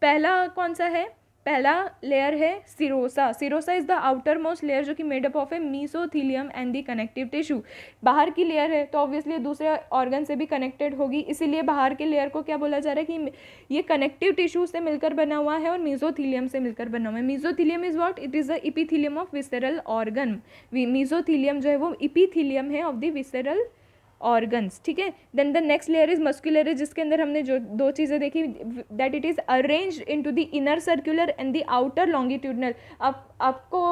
पहला कौन सा है पहला लेयर है serosa serosa is the outermost layer जो कि मेडअप ऑफ है mesothelium and the connective tissue बाहर की लेयर है तो ऑब्वियसली दूसरे ऑर्गन से भी कनेक्टेड होगी इसीलिए बाहर के लेयर को क्या बोला जा रहा है कि ये कनेक्टिव टिश्यू से मिलकर बना हुआ है और मीजोथीलियम से मिलकर बना हुआ है mesothelium is what it is the epithelium of visceral organ mesothelium जो है वो इपीथीलियम है ऑफ द विसरल ऑर्गन्स ठीक है then the next layer is muscular जिसके अंदर हमने जो दो चीज़ें देखी that it is arrange into the inner circular and the outer longitudinal अब आपको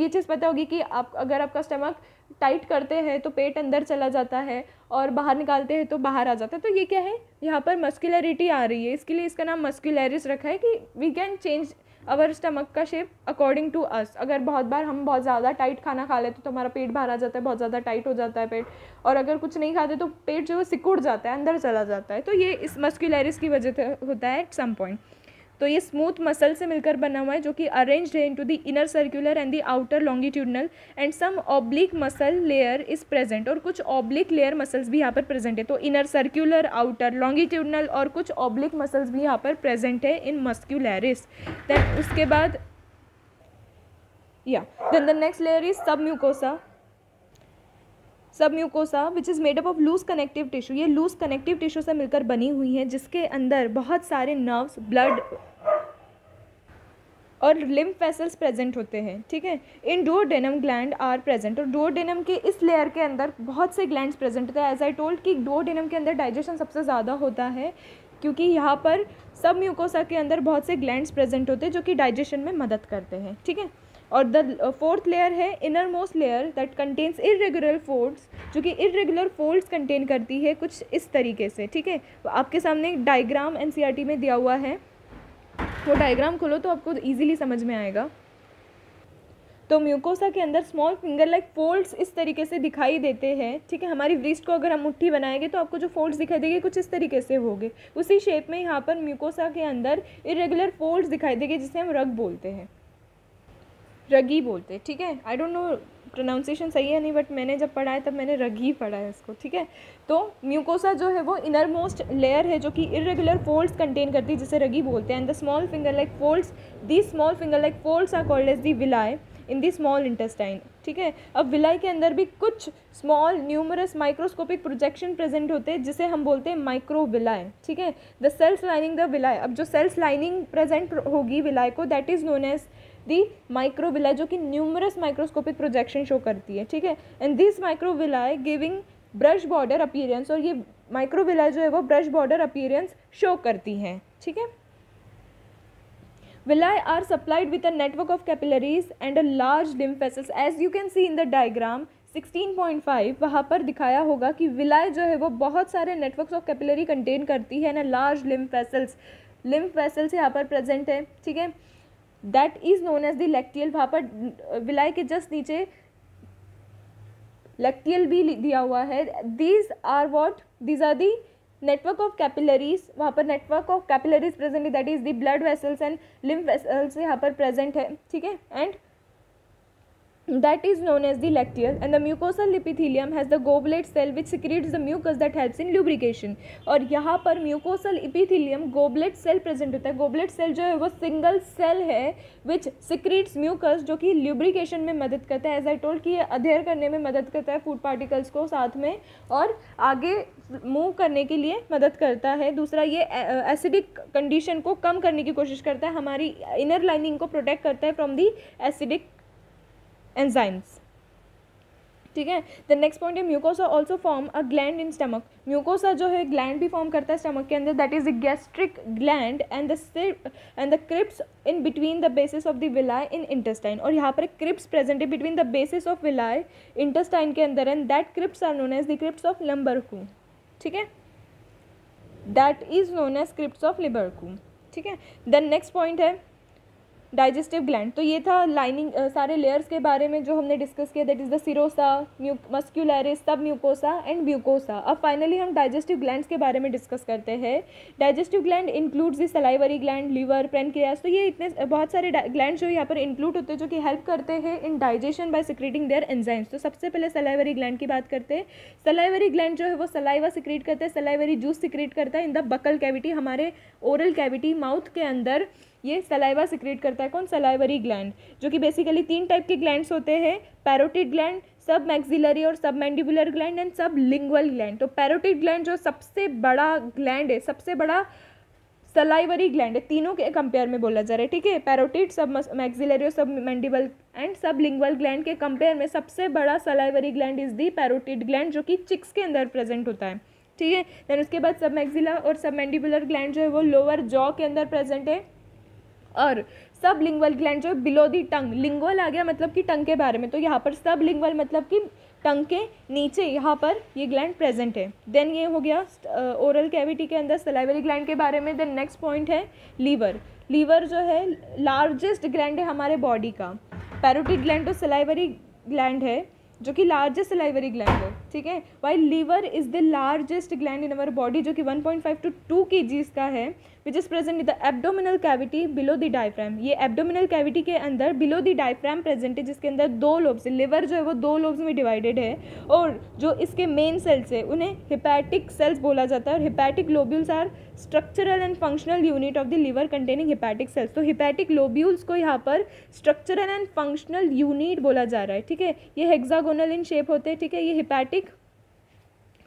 ये चीज़ पता होगी कि आप अगर आपका स्टमक टाइट करते हैं तो पेट अंदर चला जाता है और बाहर निकालते हैं तो बाहर आ जाता है तो ये क्या है यहाँ पर मस्कुलरिटी आ रही है इसके लिए इसका नाम मस्कुलरिस रखा है कि we can change our stomach का शेप अकॉर्डिंग टू अस अगर बहुत बार हम बहुत ज़्यादा टाइट खाना खा लेते तो हमारा पेट बाहर आ जाता है बहुत ज़्यादा टाइट हो जाता है पेट और अगर कुछ नहीं खाते तो पेट जो है सिकुड़ जाता है अंदर चला जाता है तो ये इस मस्कुलरिस की वजह से होता है एट सम पॉइंट तो ये स्मूथ मसल से मिलकर बना हुआ है जो कि अरेंज है into the inner circular and the outer longitudinal and some oblique muscle layer is present और कुछ ऑब्लिक लेयर मसल्स भी यहाँ पर प्रेजेंट है तो इनर सर्कुलर आउटर लॉन्गिट्यूडनल और कुछ ऑब्लिक मसल्स भी यहाँ पर प्रेजेंट है इन मस्क्यूलरिस उसके बाद या then the next layer is submucosa submucosa which is made up of loose connective tissue ये लूज कनेक्टिव टिश्यू से मिलकर बनी हुई है जिसके अंदर बहुत सारे नर्व्स ब्लड और लिम्फ वेसल्स प्रेजेंट होते हैं ठीक है इन डेनम ग्लैंड आर प्रेजेंट और डेनम के इस लेयर के अंदर बहुत से ग्लैंड्स प्रेजेंट होते हैं एज आई टोल्ड कि डेनम के अंदर डाइजेशन सबसे ज़्यादा होता है क्योंकि यहाँ पर सब म्यूकोसा के अंदर बहुत से ग्लैंड्स प्रेजेंट होते हैं जो कि डाइजेशन में मदद करते हैं ठीक है और द फोर्थ लेयर है inner most layer that contains irregular folds जो कि इरेगुलर फोल्ड्स कंटेन करती है कुछ इस तरीके से ठीक है तो आपके सामने डायग्राम एन e में दिया हुआ है वो डायग्राम खोलो तो आपको ईजिली समझ में आएगा तो म्यूकोसा के अंदर स्मॉल फिंगर लाइक फोल्ड्स इस तरीके से दिखाई देते हैं ठीक है हमारी ब्रिस्ट को अगर हम मुट्ठी बनाएंगे तो आपको जो फोल्ड्स दिखाई देंगे कुछ इस तरीके से होंगे उसी शेप में यहाँ पर म्यूकोसा के अंदर इरेगुलर फोल्ड्स दिखाई देंगे जिसे हम रग बोलते हैं रगी बोलते हैं ठीक है आई डोंट नो प्रोनाउंसिएशन सही है नहीं बट मैंने जब पढ़ा है तब मैंने रगी पढ़ा है इसको ठीक है तो म्यूकोसा जो है वो इनर मोस्ट लेयर है जो कि इरेगुलर फोल्ड्स कंटेन करती है जिसे रगी बोलते हैं and the small finger like folds the small finger like folds are called as the villi in the small intestine ठीक है अब विलाई के अंदर भी कुछ small numerous microscopic projection present होते हैं जिसे हम बोलते हैं माइक्रो विलाय ठीक है the cells lining the villi अब जो सेल्स लाइनिंग प्रेजेंट होगी विलाय को that is known as the microvilli जो कि न्यूमरस माइक्रोस्कोपिक प्रोजेक्शन शो करती है ठीक है and this microvilli giving brush border appearance और ये माइक्रोविला जो है वो ब्रश बॉर्डर अपीरेंस शो करती हैं ठीक है villi are supplied with a network of capillaries and a large lymph vessels as you can see in the diagram 16.5 वहाँ पर दिखाया होगा कि विलाय जो है वो बहुत सारे नेटवर्क ऑफ कैपिलरी कंटेन करती है ना लार्ज लिम्फेसल्स लिम्फेसल्स यहाँ पर प्रेजेंट है ठीक है that is known as the lacteal वहाँ पर विलाय के जस्ट नीचे लेक्टियल भी दिया हुआ है these are what these are the network of capillaries वहाँ पर network of capillaries present that is the blood vessels and lymph vessels यहाँ पर प्रेजेंट है ठीक है and that is known as the lacteal and the mucosal epithelium has the goblet cell which secretes the mucus that helps in lubrication और यहाँ पर mucosal epithelium goblet cell present होता है goblet cell जो है वो single cell है which secretes mucus जो कि lubrication में मदद करता है as I told कि ये adhere करने में मदद करता है food particles को साथ में और आगे मूव करने के लिए मदद करता है दूसरा ये एसिडिक कंडीशन को कम करने की कोशिश करता है हमारी इनर लाइनिंग को प्रोटेक्ट करता है फ्रॉम दी एसिडिक enzymes ठीक है द नेक्स्ट पॉइंट है mucosa also form a gland in stomach mucosa जो है ग्लैंड भी फॉर्म करता है स्टमक के अंदर that is the gastric gland and the and the crypts in between the bases of the villi in intestine और यहाँ पर क्रिप्स प्रेजेंट है between the bases of villi intestine के अंदर and that crypts are known as the crypts of Lieberkuhn ठीक है that is known as crypts of Lieberkuhn ठीक है देन नेक्स्ट पॉइंट है डाइजेस्टिव ग्लैंड तो ये था लाइनिंग सारे लेयर्स के बारे में जो हमने डिस्कस किया that is the serosa muscularis submucosa and mucosa अब फाइनली हम डाइजेस्टिव ग्लैंड के बारे में डिस्कस करते हैं digestive gland includes this salivary gland liver pancreas तो ये इतने बहुत सारे ग्लैंड जो यहाँ पर इंक्लूड होते हैं जो कि हेल्प करते हैं in digestion by secreting their enzymes तो सबसे पहले सलाइवरी ग्लैंड की बात करते हैं सलाइवरी ग्लैंड जो है वो सलाइवा सिक्रीट करता है सलाइवरी जूस सिक्रीट करता है इन द बकल कैविटी हमारे ओरल कैविटी माउथ के अंदर ये सलाइवा सिक्रेट करता है कौन सलाइवरी ग्लैंड जो कि बेसिकली तीन टाइप के ग्लैंड्स होते हैं पैरोटिड ग्लैंड सब मैक्सिलरी और submandibular gland and sublingual gland तो पैरोटिड ग्लैंड जो सबसे बड़ा ग्लैंड है सबसे बड़ा सलाइवरी ग्लैंड है तीनों के कंपेयर में बोला जा रहा है ठीक है पैरोटिड सब मैक्सिलरी और sub mandible and sublingual gland के कंपेयर में सबसे बड़ा salivary gland is the parotid gland जो कि चिक्स के अंदर प्रेजेंट होता है ठीक है देन उसके बाद सब मैक्सिला और सब मैंडिबुलर ग्लैंड जो है वो लोअर जॉ के अंदर प्रेजेंट है और सब लिंगवल ग्लैंड जो बिलो दी टंग लिंगल आ गया मतलब कि टंग के बारे में तो यहाँ पर सब लिंगवल मतलब कि टंग के नीचे यहाँ पर ये ग्लैंड प्रेजेंट है देन ये हो गया ओरल uh, कैविटी के अंदर सलाइवरी ग्लैंड के बारे में देन नेक्स्ट पॉइंट है लीवर लीवर जो है लार्जेस्ट ग्लैंड है हमारे बॉडी का पैरोटिक ग्लैंड तो सलाइवरी ग्लैंड है जो कि लार्जेस्ट सलाइवरी ग्लैंड है ठीक है why liver is the largest gland in our body जो कि 1.5 पॉइंट फाइव टू टू के का है which is present in the abdominal cavity below the diaphragm ये एबडोमिनल कैविटी के अंदर बिलो द डायफ्राम प्रेजेंट है जिसके अंदर दो लोब्स लिवर जो है वो दो लोब्स में डिवाइडेड है और जो इसके मेन सेल्स है उन्हें हिपैटिक सेल्स बोला जाता है और hepatic lobules are structural and functional unit of the liver containing hepatic cells तो हिपैटिक लोब्यूल्स को यहाँ पर स्ट्रक्चरल एंड फंक्शनल यूनिट बोला जा रहा है ठीक है ये हेक्सागोनल इन शेप होते हैं ठीक है ये हिपैटिक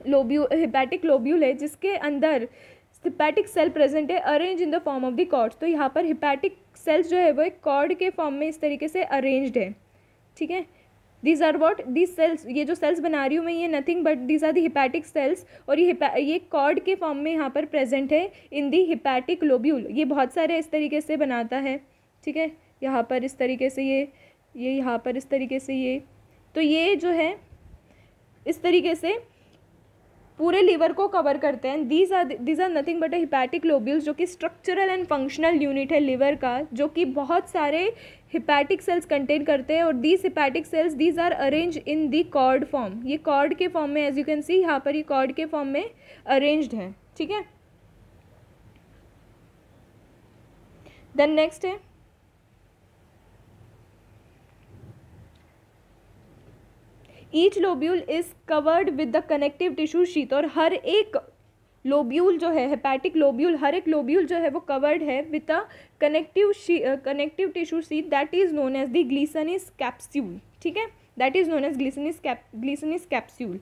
लोब्यू हिपैटिक लोब्यूल है जिसके अंदर हिपैटिक सेल प्रेजेंट है arrange in the form of the cord तो यहाँ पर हिपैटिक सेल्स जो है वो एक कॉर्ड के फॉर्म में इस तरीके से अरेंज्ड है ठीक है these are what these cells ये जो सेल्स बना रही हूँ मैं ये nothing but these are the hepatic cells और ये ये कॉर्ड के फॉर्म में यहाँ पर प्रेजेंट है इन दी हिपैटिक लोब्यूल ये बहुत सारे इस तरीके से बनाता है ठीक है यहाँ पर इस तरीके से ये ये यहाँ पर इस तरीके से ये तो ये जो है इस तरीके से पूरे लीवर को कवर करते हैं these are these are nothing but a hepatic lobules जो कि स्ट्रक्चरल एंड फंक्शनल यूनिट है लीवर का जो कि बहुत सारे हिपैटिक सेल्स कंटेन करते हैं और these hepatic cells these are arrange in the cord form ये कॉर्ड के फॉर्म में एज यू कैन सी यहाँ पर ये कॉर्ड के फॉर्म में अरेंज्ड हैं ठीक है देन नेक्स्ट है each lobule is covered with the connective tissue sheath और हर एक लोब्यूल जो है हेपैटिक लोब्यूल हर एक लोब्यूल जो है वो कवर्ड है with the connective connective tissue sheath that is known as the Glisson's capsule ठीक है that is known as Glisson's Glisson's capsule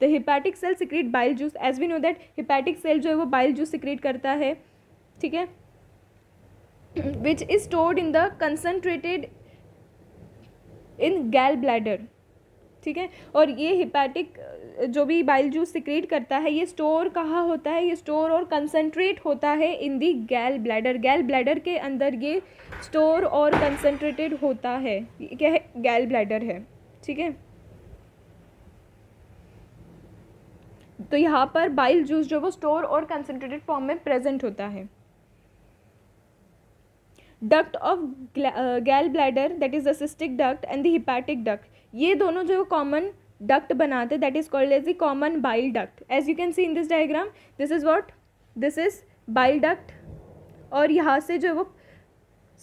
the hepatic cell secrete bile juice as we know that hepatic cell जो है वो bile juice secrete करता है ठीक है which is stored in the concentrated in gall bladder ठीक है और ये हिपैटिक जो भी बाइल जूस सिक्रेट करता है ये स्टोर कहाँ होता है ये स्टोर और कंसनट्रेट होता है इन दी गैल ब्लैडर गैल ब्लैडर के अंदर ये स्टोर और कंसनट्रेटेड होता है क्या है गैल ब्लैडर है ठीक है तो यहाँ पर बाइल जूस जो वो स्टोर और कंसनट्रेटेड फॉर्म में प्रेजेंट होता है duct of gall bladder that is the cystic duct and the hepatic duct ये दोनों जो कॉमन डक्ट बनाते हैं that is called as the common bile duct as you can see in this diagram this is what this is bile duct और यहाँ से जो है वो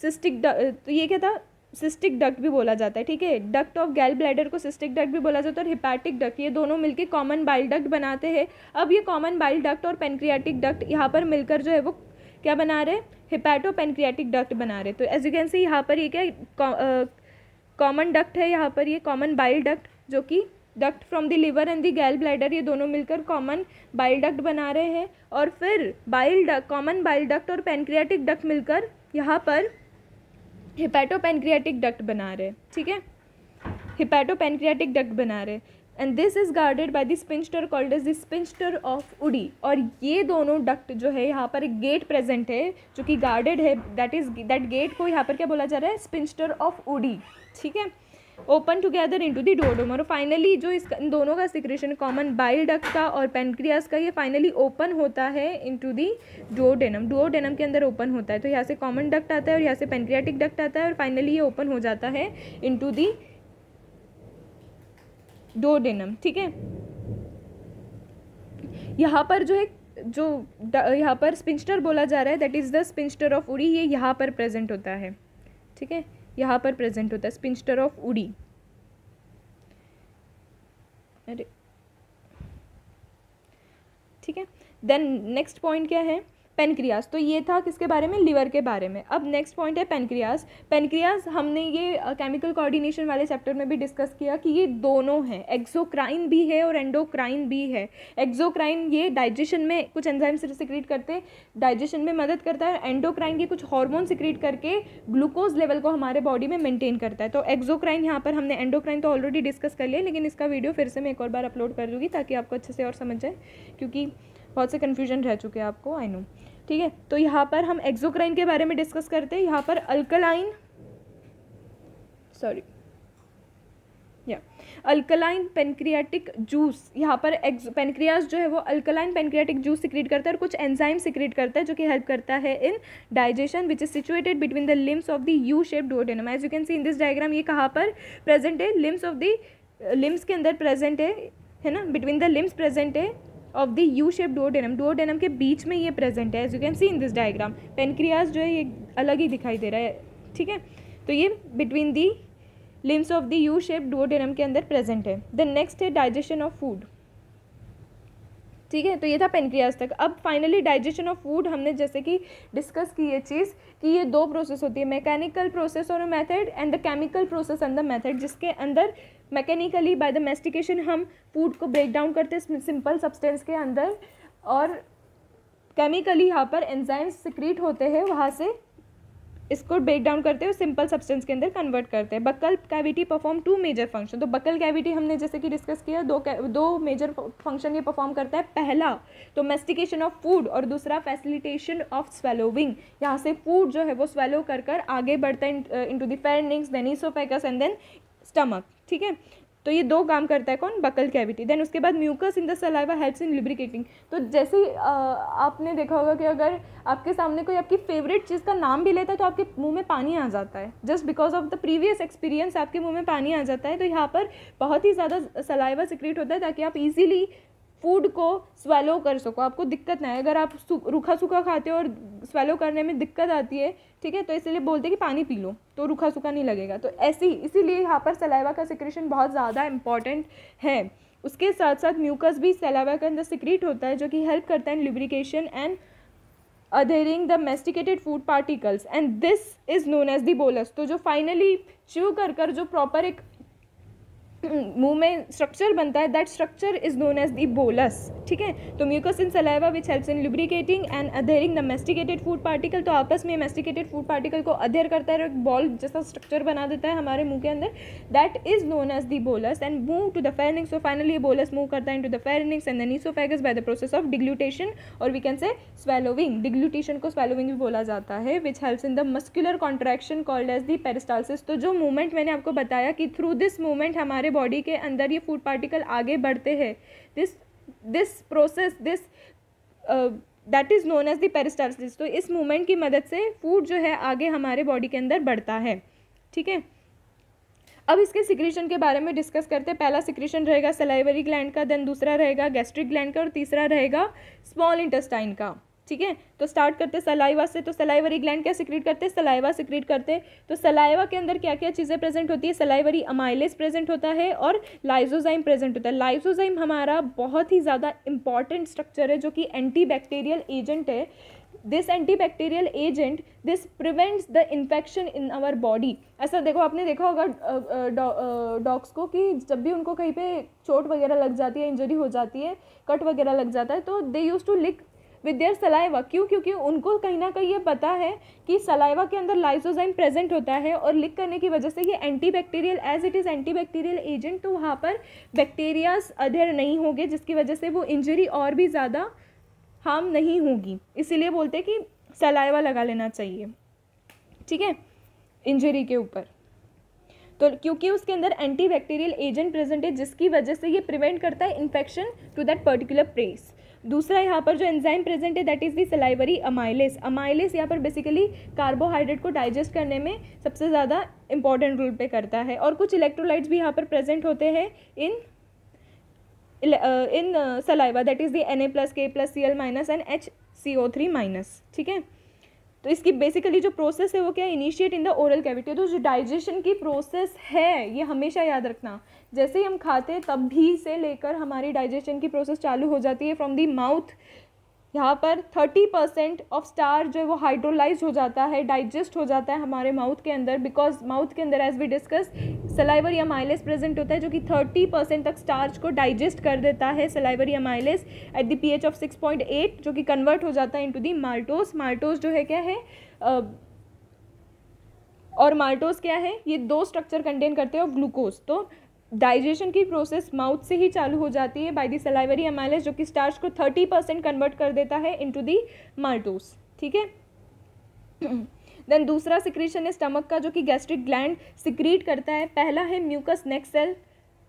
सिस्टिक तो ये क्या था सिस्टिक डक्ट भी बोला जाता है ठीक है डक्ट ऑफ गैल ब्लैडर को सिस्टिक डक्ट भी बोला जाता है और हिपैटिक डक्ट ये दोनों मिलके कॉमन बाइल डक्ट बनाते हैं अब ये कॉमन बाइल डक्ट और पेनक्रियाटिक डक्ट यहाँ पर मिलकर जो है वो क्या बना रहे हिपैटो पेनक्रियाटिक डक्ट बना रहे तो एज यू कैन सी यहाँ पर ये क्या कॉमन डक्ट है यहाँ पर ये कॉमन बाइल डक्ट जो कि duct from the liver and the gall bladder ये दोनों मिलकर कॉमन बाइल डक्ट बना रहे हैं और फिर bile duct common bile duct और पेनक्रियाटिक डक्ट मिलकर यहाँ पर हिपैटो पेनक्रियाटिक डक्ट बना रहे ठीक है हिपैटो पेनक्रियाटिक डक्ट बना रहे and this is guarded by the sphincter called is the sphincter of Oddi और ये दोनों डक्ट जो है यहाँ पर एक गेट प्रेजेंट है जो कि गार्डेड है दैट इज दैट गेट को यहाँ पर क्या बोला जा रहा है स्पिंस्टर ऑफ उड़ी ठीक है open together into the duodenum और फाइनली जो इस दोनों का सिक्रेशन कॉमन बाइल डक का और पेनक्रियास का ये फाइनली ओपन होता है इनटू दी डोडेनम डोडेनम के अंदर ओपन होता है तो यहाँ से कॉमन डक्ट आता है और यहाँ से पेनक्रियाटिक डक्ट आता है और फाइनली ये ओपन हो जाता है इनटू दी डोडेनम ठीक है यहाँ पर जो है जो यहाँ पर स्पिंस्टर बोला जा रहा है that is the sphincter of Oddi ये यहाँ पर प्रेजेंट होता है ठीक है यहाँ पर प्रेजेंट होता है स्पिंस्टर ऑफ उड़ी अरे ठीक है देन नेक्स्ट पॉइंट क्या है पेनक्रियाज तो ये था किसके बारे में लिवर के बारे में अब नेक्स्ट पॉइंट है पेनक्रियाज पेनक्रियाज हमने ये केमिकल कोऑर्डिनेशन वाले चैप्टर में भी डिस्कस किया कि ये दोनों हैं एक्सोक्राइन भी है और एंडोक्राइन भी है एक्सोक्राइन ये डाइजेशन में कुछ एंजाइम सिक्रीट करते डाइजेशन में मदद करता है एंडोक्राइन ये कुछ हार्मोन सिक्रीट करके ग्लूकोज लेवल को हमारे बॉडी में मेंटेन करता है तो एक्सोक्राइन यहाँ पर हमने एंडोक्राइन तो ऑलरेडी डिस्कस कर लिया लेकिन इसका वीडियो फिर से मैं एक और बार अपलोड कर दूँगी ताकि आपको अच्छे से और समझ जाए क्योंकि बहुत से कन्फ्यूजन रह चुके हैं आपको आई नो ठीक है तो यहाँ पर हम एक्जोक्राइन के बारे में डिस्कस करते हैं यहाँ पर alkaline sorry alkaline pancreatic juice यहाँ पर एक्स पेनक्रियाज जो है वो अल्कलाइन पेनक्रियाटिक जूस सिक्रिएट करता है और कुछ एंजाइम सिक्रिएट करता है जो कि हेल्प करता है in digestion which is situated between the limbs of the U shape duodenum as you can see in this diagram ये कहाँ पर प्रेजेंट है लिम्स ऑफ द लिम्स के अंदर प्रेजेंट है है ना बिटवीन द लिम्स प्रेजेंट है of the U shape duodenum duodenum के बीच में ये प्रेजेंट है as you can see in this diagram pancreas जो है ये अलग ही दिखाई दे रहा है ठीक है तो ये between the limbs of the U shape duodenum के अंदर प्रेजेंट है द नेक्स्ट है डाइजेशन ऑफ फूड ठीक है तो ये था पेनक्रियाज तक अब फाइनली डाइजेशन ऑफ फूड हमने जैसे कि डिस्कस की ये चीज़ कि ये दो प्रोसेस होती है मैकेनिकल प्रोसेस और method and the chemical process and the method जिसके अंदर मैकेनिकली बाय द मेस्टिकेशन हम फूड को ब्रेक डाउन करते हैं सिंपल सब्सटेंस के अंदर और केमिकली यहाँ पर एंजाइम्स सिक्रीट होते हैं वहाँ से इसको ब्रेक डाउन करते हुए सिंपल सब्सटेंस के अंदर कन्वर्ट करते हैं buccal cavity perform two major function तो बकल कैविटी हमने जैसे कि डिस्कस किया दो दो मेजर फंक्शन ये परफॉर्म करता है पहला डोमेस्टिकेशन ऑफ फूड और दूसरा फैसिलिटेशन ऑफ स्वेलोविंग यहाँ से फूड जो है वो स्वेलो कर कर आगे बढ़ता है into pharynx then and then stomach ठीक है तो ये दो काम करता है कौन बकल कैविटी देन उसके बाद mucus in the saliva helps in lubricating तो जैसे आ, आपने देखा होगा कि अगर आपके सामने कोई आपकी फेवरेट चीज़ का नाम भी लेता है तो आपके मुंह में पानी आ जाता है just because of the previous experience आपके मुंह में पानी आ जाता है तो यहाँ पर बहुत ही ज़्यादा सलाइवा सिक्रेट होता है ताकि आप ईजिली फूड को स्वेलो कर सको आपको दिक्कत ना है अगर आप रूखा सूखा खाते हो और स्वेलो करने में दिक्कत आती है ठीक है तो इसलिए बोलते हैं कि पानी पी लो तो रूखा सूखा नहीं लगेगा तो ऐसे ही इसीलिए यहाँ पर सलाइवा का सिक्रेशन बहुत ज़्यादा इंपॉर्टेंट है उसके साथ साथ म्यूकस भी सलाइवा के अंदर सिक्रीट होता है जो कि हेल्प करता है in lubrication and adhering the masticated food particles and this is known as the bolus तो जो फाइनली chew कर कर जो प्रॉपर एक मुंह में स्ट्रक्चर बनता है that structure is known as the bolus ठीक है तो mucus in saliva which helps in lubricating and adhering the masticated food particle तो आपस में मेस्टिकेटेड फूड पार्टिकल को अधेर करता है और बॉल जैसा स्ट्रक्चर बना देता है हमारे मुंह के अंदर that is known as the bolus and move to the pharynx so finally bolus move करता है into the pharynx and the oesophagus by the process of deglutition और we can say swallowing deglutition को swallowing भी बोला जाता है which helps in the muscular contraction called as the peristalsis तो जो मूवमेंट मैंने आपको बताया कि थ्रू दिस मूवमेंट हमारे हमारे बॉडी के अंदर ये फूड पार्टिकल आगे बढ़ते हैं this this process this that is known as the peristalsis तो इस मूवमेंट की मदद से फूड जो है आगे हमारे बॉडी के अंदर बढ़ता है ठीक है अब इसके सिक्रीशन के बारे में डिस्कस करते हैं पहला सिक्रीशन रहेगा सलाइवरी ग्लैंड का देन दूसरा रहेगा गैस्ट्रिक ग्लैंड का और तीसरा रहेगा स्मॉल इंटेस्टाइन का ठीक है तो स्टार्ट करते हैं सलाइवा से तो सलाइवरी ग्लैंड क्या सिक्रीट करते हैं सलाइवा सिक्रीट करते तो सलाइवा के अंदर क्या क्या चीज़ें प्रेजेंट होती है सलाइवरी अमाइलेस प्रेजेंट होता है और लाइजोजाइम प्रेजेंट होता है लाइजोजाइम हमारा बहुत ही ज़्यादा इंपॉर्टेंट स्ट्रक्चर है जो कि एंटी एजेंट है this antibacterial agent this prevents the infection in our body ऐसा देखो आपने देखा होगा डॉग्स को कि जब भी उनको कहीं पे चोट वगैरह लग जाती है इंजरी हो जाती है कट वगैरह लग जाता है तो they use to lick with their saliva क्यों क्योंकि उनको कहीं ना कहीं ये पता है कि सलाइवा के अंदर लाइसोजाइम प्रेजेंट होता है और लिक करने की वजह से ये antibacterial as it is antibacterial agent तो वहाँ पर बैक्टीरियाज अधेर नहीं होंगे जिसकी वजह से वो इंजरी और भी ज़्यादा हार्म नहीं होगी इसीलिए बोलते हैं कि सलाइवा लगा लेना चाहिए ठीक है इंजरी के ऊपर तो क्योंकि उसके अंदर एंटी बैक्टीरियल एजेंट प्रेजेंट है जिसकी वजह से ये प्रिवेंट करता है infection to that particular place दूसरा यहाँ पर जो एंजाइम प्रेजेंट है that is the salivary amylase amylase यहाँ पर बेसिकली कार्बोहाइड्रेट को डाइजेस्ट करने में सबसे ज़्यादा इंपॉर्टेंट रोल पे करता है और कुछ इलेक्ट्रोलाइट्स भी यहाँ पर प्रेजेंट होते हैं in in saliva that is the N A plus K plus C L minus and H C O three minus ठीक है तो इसकी बेसिकली जो प्रोसेस है वो क्या है initiate in the oral cavity तो जो डाइजेशन की प्रोसेस है ये हमेशा याद रखना जैसे ही हम खाते तब भी से लेकर हमारी डाइजेशन की प्रोसेस चालू हो जाती है फ्रॉम दी माउथ यहाँ पर थर्टी परसेंट ऑफ स्टार जो है वो हाइड्रोलाइज हो जाता है डाइजेस्ट हो जाता है हमारे माउथ के अंदर बिकॉज माउथ के अंदर as we discuss सलाइवर salivary माइलेस present होता है जो कि थर्टी परसेंट तक स्टार्च को डाइजेस्ट कर देता है salivary amylase at the pH of six point eight जो कि कन्वर्ट हो जाता है इंटू दी माल्टोस माल्टोस जो है क्या है uh, और माल्टोस क्या है ये दो स्ट्रक्चर कंटेन करते हैं और ग्लूकोज तो डाइजेशन की प्रोसेस माउथ से ही चालू हो जाती है बाय दी सलाइवरी एमाइलेज जो कि स्टार्च को थर्टी परसेंट कन्वर्ट कर देता है इनटू दी माल्टोस ठीक है देन दूसरा सिक्रीशन है स्टमक का जो कि गैस्ट्रिक ग्लैंड सिक्रीट करता है पहला है म्यूकस नेक सेल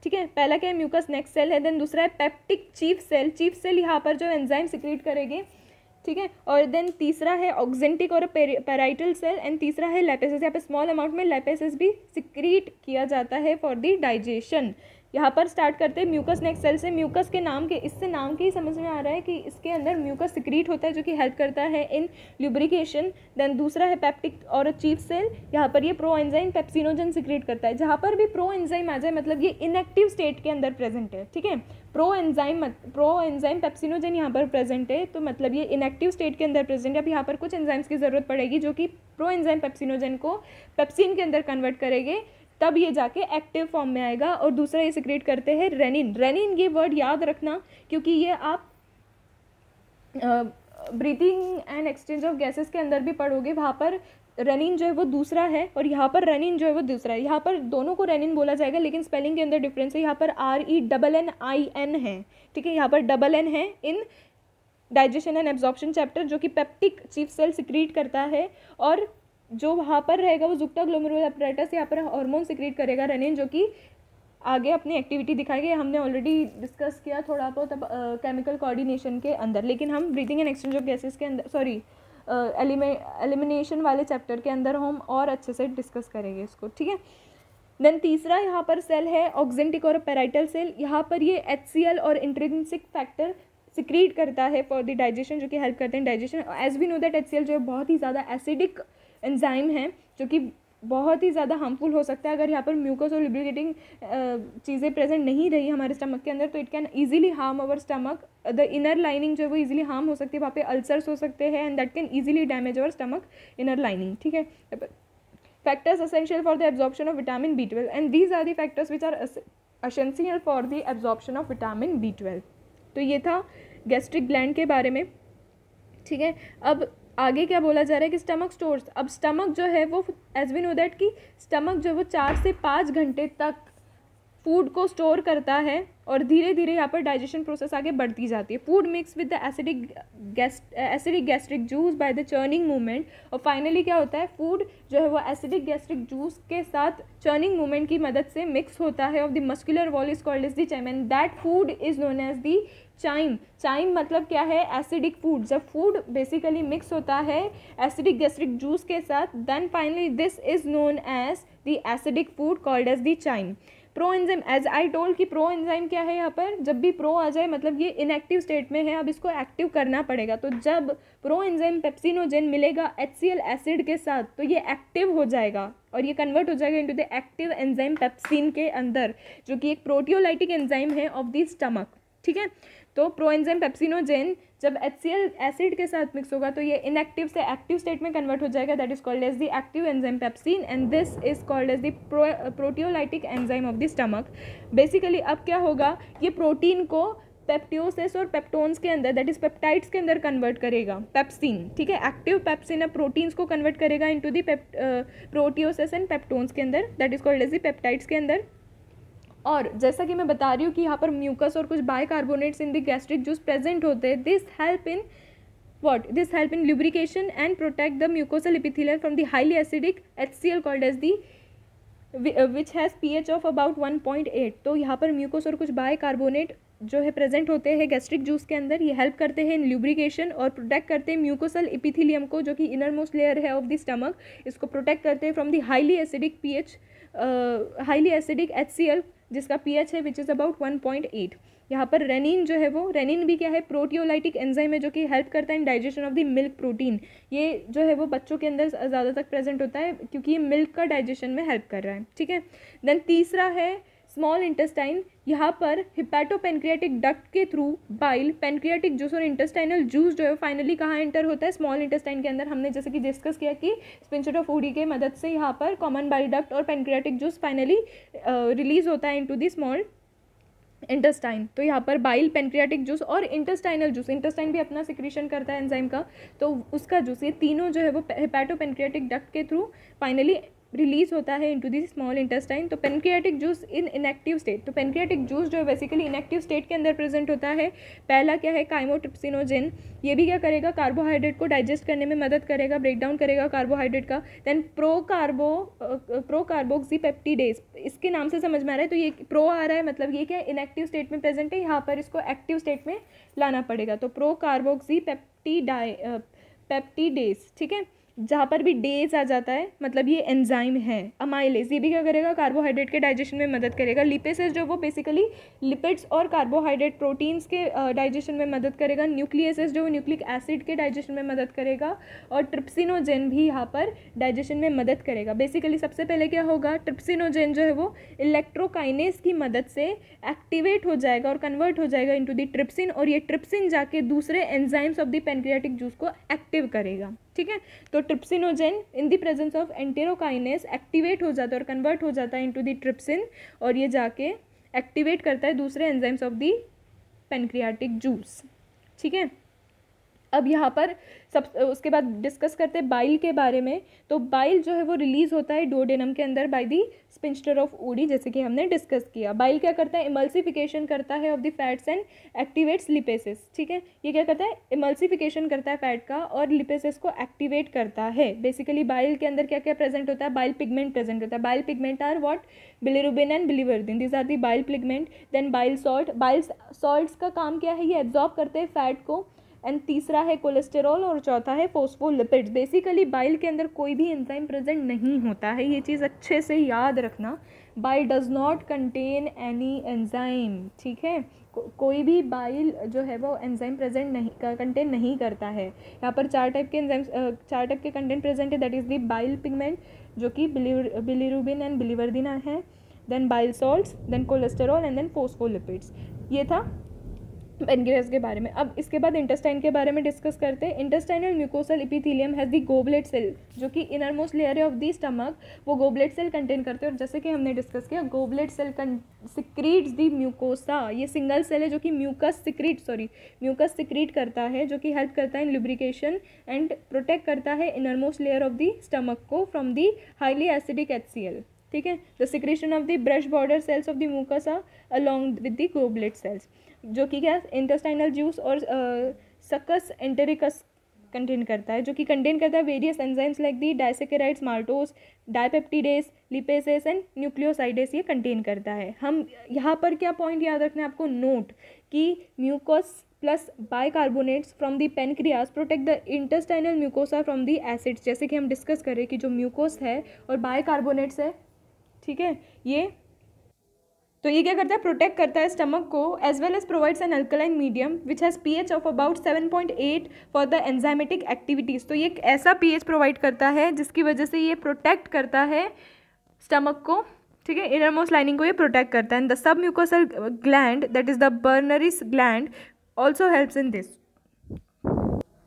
ठीक है पहला क्या है म्यूकस नेक सेल है देन दूसरा है peptic chief cell chief cell यहाँ पर जो एंजाइम सिक्रीट करेगी ठीक है और देन तीसरा है ऑक्जेंटिक और पेराइटल सेल एंड तीसरा है लेपेसिस यहाँ पे स्मॉल अमाउंट में लेपेसिस भी सिक्रीट किया जाता है फॉर दी डाइजेशन यहाँ पर स्टार्ट करते हैं म्यूकस नेक सेल से म्यूकस के नाम के इससे नाम के ही समझ में आ रहा है कि इसके अंदर म्यूकस सिक्रीट होता है जो कि हेल्प करता है इन ल्यूब्रिकेशन देन दूसरा है पैप्टिक और चीफ सेल यहाँ पर ये प्रो एंजाइम पेप्सिनोजन सिक्रीट करता है जहाँ पर भी प्रो एंजाइम आ जाए मतलब ये इनएक्टिव स्टेट के अंदर प्रेजेंट है ठीक है proenzyme proenzyme pepsinogen यहाँ पर प्रेजेंट है तो मतलब ये इनएक्टिव स्टेट के अंदर प्रेजेंट है अब यहाँ पर कुछ एंजाइम्स की ज़रूरत पड़ेगी जो कि प्रो एंजाइम पेप्सिनोजन को पेप्सिन के अंदर कन्वर्ट करेंगे तब ये जाके एक्टिव फॉर्म में आएगा और दूसरा ये सिक्रेट करते हैं रेनिन रेनिन ये वर्ड याद रखना क्योंकि ये आप breathing and exchange of gases के अंदर भी पढ़ोगे वहाँ पर रेनिन जो है वो दूसरा है और यहाँ पर रेनिन जो है वो दूसरा है यहाँ पर दोनों को रेनिन बोला जाएगा लेकिन स्पेलिंग के अंदर डिफरेंस है यहाँ पर R E double N I N है ठीक है यहाँ पर डबल एन है in digestion and absorption chapter जो कि पेप्टिक चीफ सेल सिक्रीट करता है और जो वहाँ पर रहेगा वो जुक्टा ग्लोमेरुल अपराइटस यहाँ पर हार्मोन सिक्रीट करेगा रनिन जो कि आगे अपनी एक्टिविटी दिखाएगी हमने ऑलरेडी डिस्कस किया थोड़ा बहुत अब केमिकल कोऑर्डिनेशन के अंदर लेकिन हम breathing and exchange of gases के अंदर सॉरी एलिमिनेशन वाले चैप्टर के अंदर हम और अच्छे से डिस्कस करेंगे इसको ठीक है देन तीसरा यहाँ पर सेल है ऑक्जेंटिक और पेराइटल सेल यहाँ पर ये एच और इंट्रेंसिक फैक्टर सिक्रीट करता है फॉर द डाइजेशन जो कि हेल्प करते हैं digestion as we know that H जो है बहुत ही ज़्यादा एसिडिक एंजाइम है जो कि बहुत ही ज़्यादा हार्मफुल हो सकता है अगर यहाँ पर म्यूकस और लिब्रिकेटिंग चीज़ें प्रेजेंट नहीं रही हमारे स्टमक के अंदर तो it can easily harm our stomach the inner lining जो है वो ईजिली हार्म हो सकती है वहाँ पे अल्सर्स हो सकते हैं and that can easily damage our stomach inner lining ठीक है factors for the for of vitamin B twelve and these are the factors which are essential for the the of vitamin B twelve तो ये था gastric gland के बारे में ठीक है अब आगे क्या बोला जा रहा है कि स्टमक स्टोर्स अब स्टमक जो है वो एज वी नो दैट कि स्टमक जो है वो चार से पाँच घंटे तक फूड को स्टोर करता है और धीरे धीरे यहाँ पर डाइजेशन प्रोसेस आगे बढ़ती जाती है food mix with the acidic acidic gastric juice by the churning movement और फाइनली क्या होता है फूड जो है वो एसिडिक गैस्ट्रिक जूस के साथ चर्निंग मूवमेंट की मदद से मिक्स होता है of the muscular wall is called is the chyme and that food is known as the chyme chyme मतलब क्या है एसिडिक फूड जब फूड बेसिकली मिक्स होता है एसिडिक गैस्ट्रिक जूस के साथ then finally this is known as the acidic food called as the chyme proenzyme as I told कि proenzyme क्या है यहाँ पर जब भी प्रो आ जाए मतलब ये इनएक्टिव स्टेट में है अब इसको एक्टिव करना पड़ेगा तो जब प्रो एंजाइम पेप्सिनोजेन मिलेगा एच एसिड के साथ तो ये एक्टिव हो जाएगा और ये कन्वर्ट हो जाएगा into the active enzyme pepsin के अंदर जो कि एक प्रोटियोलाइटिक एंजाइम है ऑफ दी स्टमक ठीक है तो प्रो एंजाइम पेप्सिनोजेन जब एच सी एल एसिड के साथ मिक्स होगा तो ये इनएक्टिव से एक्टिव स्टेट में कन्वर्ट हो जाएगा that is called as the active enzyme pepsin and this is called as the proteolytic enzyme of the stomach basically अब क्या होगा ये प्रोटीन को पेप्टियोसिस और पेप्टोन्स के अंदर दैट इज पेप्टाइड्स के अंदर कन्वर्ट करेगा पेप्सिन ठीक है एक्टिव पेप्सिन अब प्रोटीन्स को कन्वर्ट करेगा इनटू दी पेप्ट प्रोटियोसिस एंड पेप्टोन्स के अंदर that is called as the peptides के अंदर और जैसा कि मैं बता रही हूँ कि यहाँ पर म्यूकस और कुछ carbonates in the gastric juice present होते हैं this help in what this help in and protect the mucosal lubrication from the highly acidic H C L called as the which has P H of about one point eight तो यहाँ पर mucus और कुछ carbonate जो है present होते हैं gastric juice के अंदर ये हेल्प करते हैं इन ल्यूब्रिकेशन और प्रोटेक्ट करते हैं म्यूकोसल इपिथिलियम को जो कि इनर मोस्ट लेयर है ऑफ द स्टमक इसको प्रोटेक्ट करते हैं from the highly acidic P H highly acidic H C L जिसका पीएच है विच इज़ अबाउट 1.8 यहाँ पर रेनिन जो है वो रेनिन भी क्या है प्रोटियोलाइटिक एंजाइम है जो कि हेल्प करता है in digestion of the milk protein ये जो है वो बच्चों के अंदर ज़्यादा तक प्रेजेंट होता है क्योंकि ये मिल्क का डाइजेशन में हेल्प कर रहा है ठीक है देन तीसरा है स्मॉल इंटेस्टाइन यहाँ पर हिपैटोपेनक्रियाटिक डक्ट के थ्रू बाइल पेनक्रियाटिक जूस और इंटेस्टाइनल जूस जो है फाइनली कहाँ एंटर होता है स्मॉल इंटेस्टाइन के अंदर हमने जैसे कि डिस्कस किया कि स्पिंचट ऑफ ओडी के मदद से यहाँ पर कॉमन बाइल डक्ट और पेनक्रियाटिक जूस फाइनली रिलीज होता है इन द स्मॉल इंटेस्टाइन तो यहाँ पर बाइल पेनक्रियाटिक जूस और इंटेस्टाइनल जूस इंटेस्टाइन भी अपना सिक्रीशन करता है एंजाइम का तो उसका जूस ये तीनों जो है वो हिपैटो पेनक्रियाटिक डक्ट के थ्रू फाइनली रिलीज़ होता है इनटू दिस स्मॉल इंटेस्टाइन तो pancreatic juice in inactive state तो पेनक्रियाटिक जूस जो है बेसिकली इनएक्टिव स्टेट के अंदर प्रेजेंट होता है पहला क्या है काइमोट्रिप्सिनोजिन ये भी क्या करेगा कार्बोहाइड्रेट को डाइजेस्ट करने में मदद करेगा ब्रेकडाउन करेगा कार्बोहाइड्रेट का then pro carbo procarboxypeptidase इसके नाम से समझ में आ रहा है तो ये प्रो आ रहा है मतलब ये क्या इनएक्टिव स्टेट में प्रेजेंट है यहाँ पर इसको एक्टिव स्टेट में लाना पड़ेगा तो प्रो कार्बोक्सी पेप्टीडाई पेप्टीडेज ठीक है जहाँ पर भी डेज आ जाता है मतलब ये एंजाइम है अमाइलेज ये भी क्या करेगा कार्बोहाइड्रेट के डाइजेशन में मदद करेगा लिपेसेस जो वो बेसिकली लिपिड्स और कार्बोहाइड्रेट प्रोटीन्स के डाइजेशन में मदद करेगा न्यूक्लियसेस जो न्यूक्लिक एसिड के डाइजेशन में मदद करेगा और ट्रिप्सिनोजेन भी यहाँ पर डाइजेशन में मदद करेगा बेसिकली सबसे पहले क्या होगा ट्रिप्सिनोजेन जो है वो इलेक्ट्रोकाइनेस की मदद से एक्टिवेट हो जाएगा और कन्वर्ट हो जाएगा इंटू द ट्रिप्सिन और ये ट्रिप्सिन जाके दूसरे enzymes of the pancreatic juice को एक्टिव करेगा ठीक है तो trypsinogen in the presence of enterokinase activate हो जाता है और कन्वर्ट हो जाता है इनटू द ट्रिप्सिन और ये जाके एक्टिवेट करता है दूसरे enzymes of the pancreatic juice ठीक है अब यहाँ पर सब उसके बाद डिस्कस करते हैं बाइल के बारे में तो बाइल जो है वो रिलीज़ होता है डोडेनम के अंदर by the sphincter of Oddi जैसे कि हमने डिस्कस किया बाइल क्या करता है इमल्सिफिकेशन करता है of the fats and activates lipases ठीक है ये क्या करता है इमल्सिफिकेशन करता है फैट का और लिपेसिस को एक्टिवेट करता है बेसिकली बाइल के अंदर क्या क्या प्रेजेंट होता है बाइल पिगमेंट प्रेजेंट होता है bile pigment are what bilirubin and biliverdin these are the bile pigment then bile salt bile salt का काम क्या है ये एब्जॉर्ब करते हैं फैट को एंड तीसरा है कोलेस्टेरॉल और चौथा है फोस्फोलिपिड्स बेसिकली बाइल के अंदर कोई भी एंजाइम प्रेजेंट नहीं होता है ये चीज़ अच्छे से याद रखना bile does not contain any enzyme ठीक है को, कोई भी बाइल जो है वो एंजाइम प्रेजेंट नहीं कंटेन नहीं करता है यहाँ पर चार टाइप के एंजाइम्स चार टाइप के कंटेंट प्रेजेंट है that is the bile pigment जो कि बिलीरूबिन एंड बिलीवर्दिना है then bile salts then cholesterol and then phospholipids ये था पेनग्रेस के बारे में अब इसके बाद इंटेस्टाइन के बारे में डिस्कस करते हैं and mucosal epithelium has the goblet cell जो कि inner most layer of the stomach वो गोबलेट सेल कंटेन करते हैं और जैसे कि हमने डिस्कस किया goblet cell secretes the mucosa ये सिंगल सेल है जो कि mucus secrete sorry mucus secrete करता है जो कि हेल्प करता है इन लुब्रिकेशन एंड प्रोटेक्ट करता है inner most layer of the stomach को from the highly acidic H ठीक है the secretion of the brush border cells of the mucosa along with the goblet cells जो कि क्या इंटेस्टाइनल जूस और सकस एंटेरिकस कंटेन करता है जो कि कंटेन करता है various enzymes like the disaccharides maltose dipeptidase lipases and nucleosidase ये कंटेन करता है हम यहाँ पर क्या पॉइंट याद रखना है आपको नोट कि mucus plus bicarbonates from the pancreas protect the intestinal mucosa from the acids जैसे कि हम डिस्कस करें कि जो म्यूकोस है और बाइकार्बोनेट्स है ठीक है ये तो ये क्या करता है प्रोटेक्ट करता है स्टमक को as well as provides an alkaline medium which has pH of about 7.8 for the enzymatic activities तो ये एक ऐसा पीएच प्रोवाइड करता है जिसकी वजह से ये प्रोटेक्ट करता है स्टमक को ठीक है इनर मोस्ट लाइनिंग को ये प्रोटेक्ट करता है and the submucosal gland that is the Brunner's gland also helps in this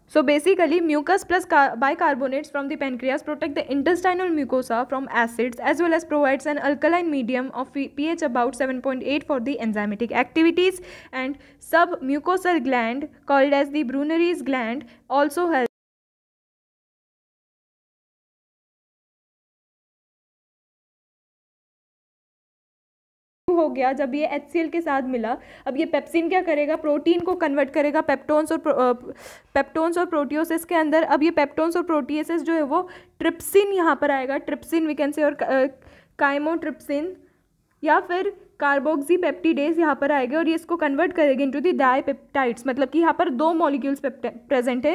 So basically mucus plus bicarbonates from the pancreas protect the intestinal mucosa from acids as well as provides an alkaline medium of pH about 7.8 for the enzymatic activities and submucosal gland called as the Brunner's gland also helps हो गया जब ये H के साथ मिला अब ये pepsin क्या करेगा प्रोटीन को कन्वर्ट करेगा पेप्टोन्स और पेप्टोन्स और प्रोटियोसिस के अंदर अब ये पेप्टोन्स और प्रोटियोसिस जो है वो ट्रिप्सिन यहाँ पर आएगा ट्रिप्सिन वी कैन से और काइमोट्रिप्सिन या फिर कार्बोक्सी पेप्टीडेज यहाँ पर आएगा और ये इसको कन्वर्ट करेगी इंटू दी डाई पेप्टाइड्स मतलब कि यहाँ पर दो मॉलिक्यूल्स प्रेजेंट है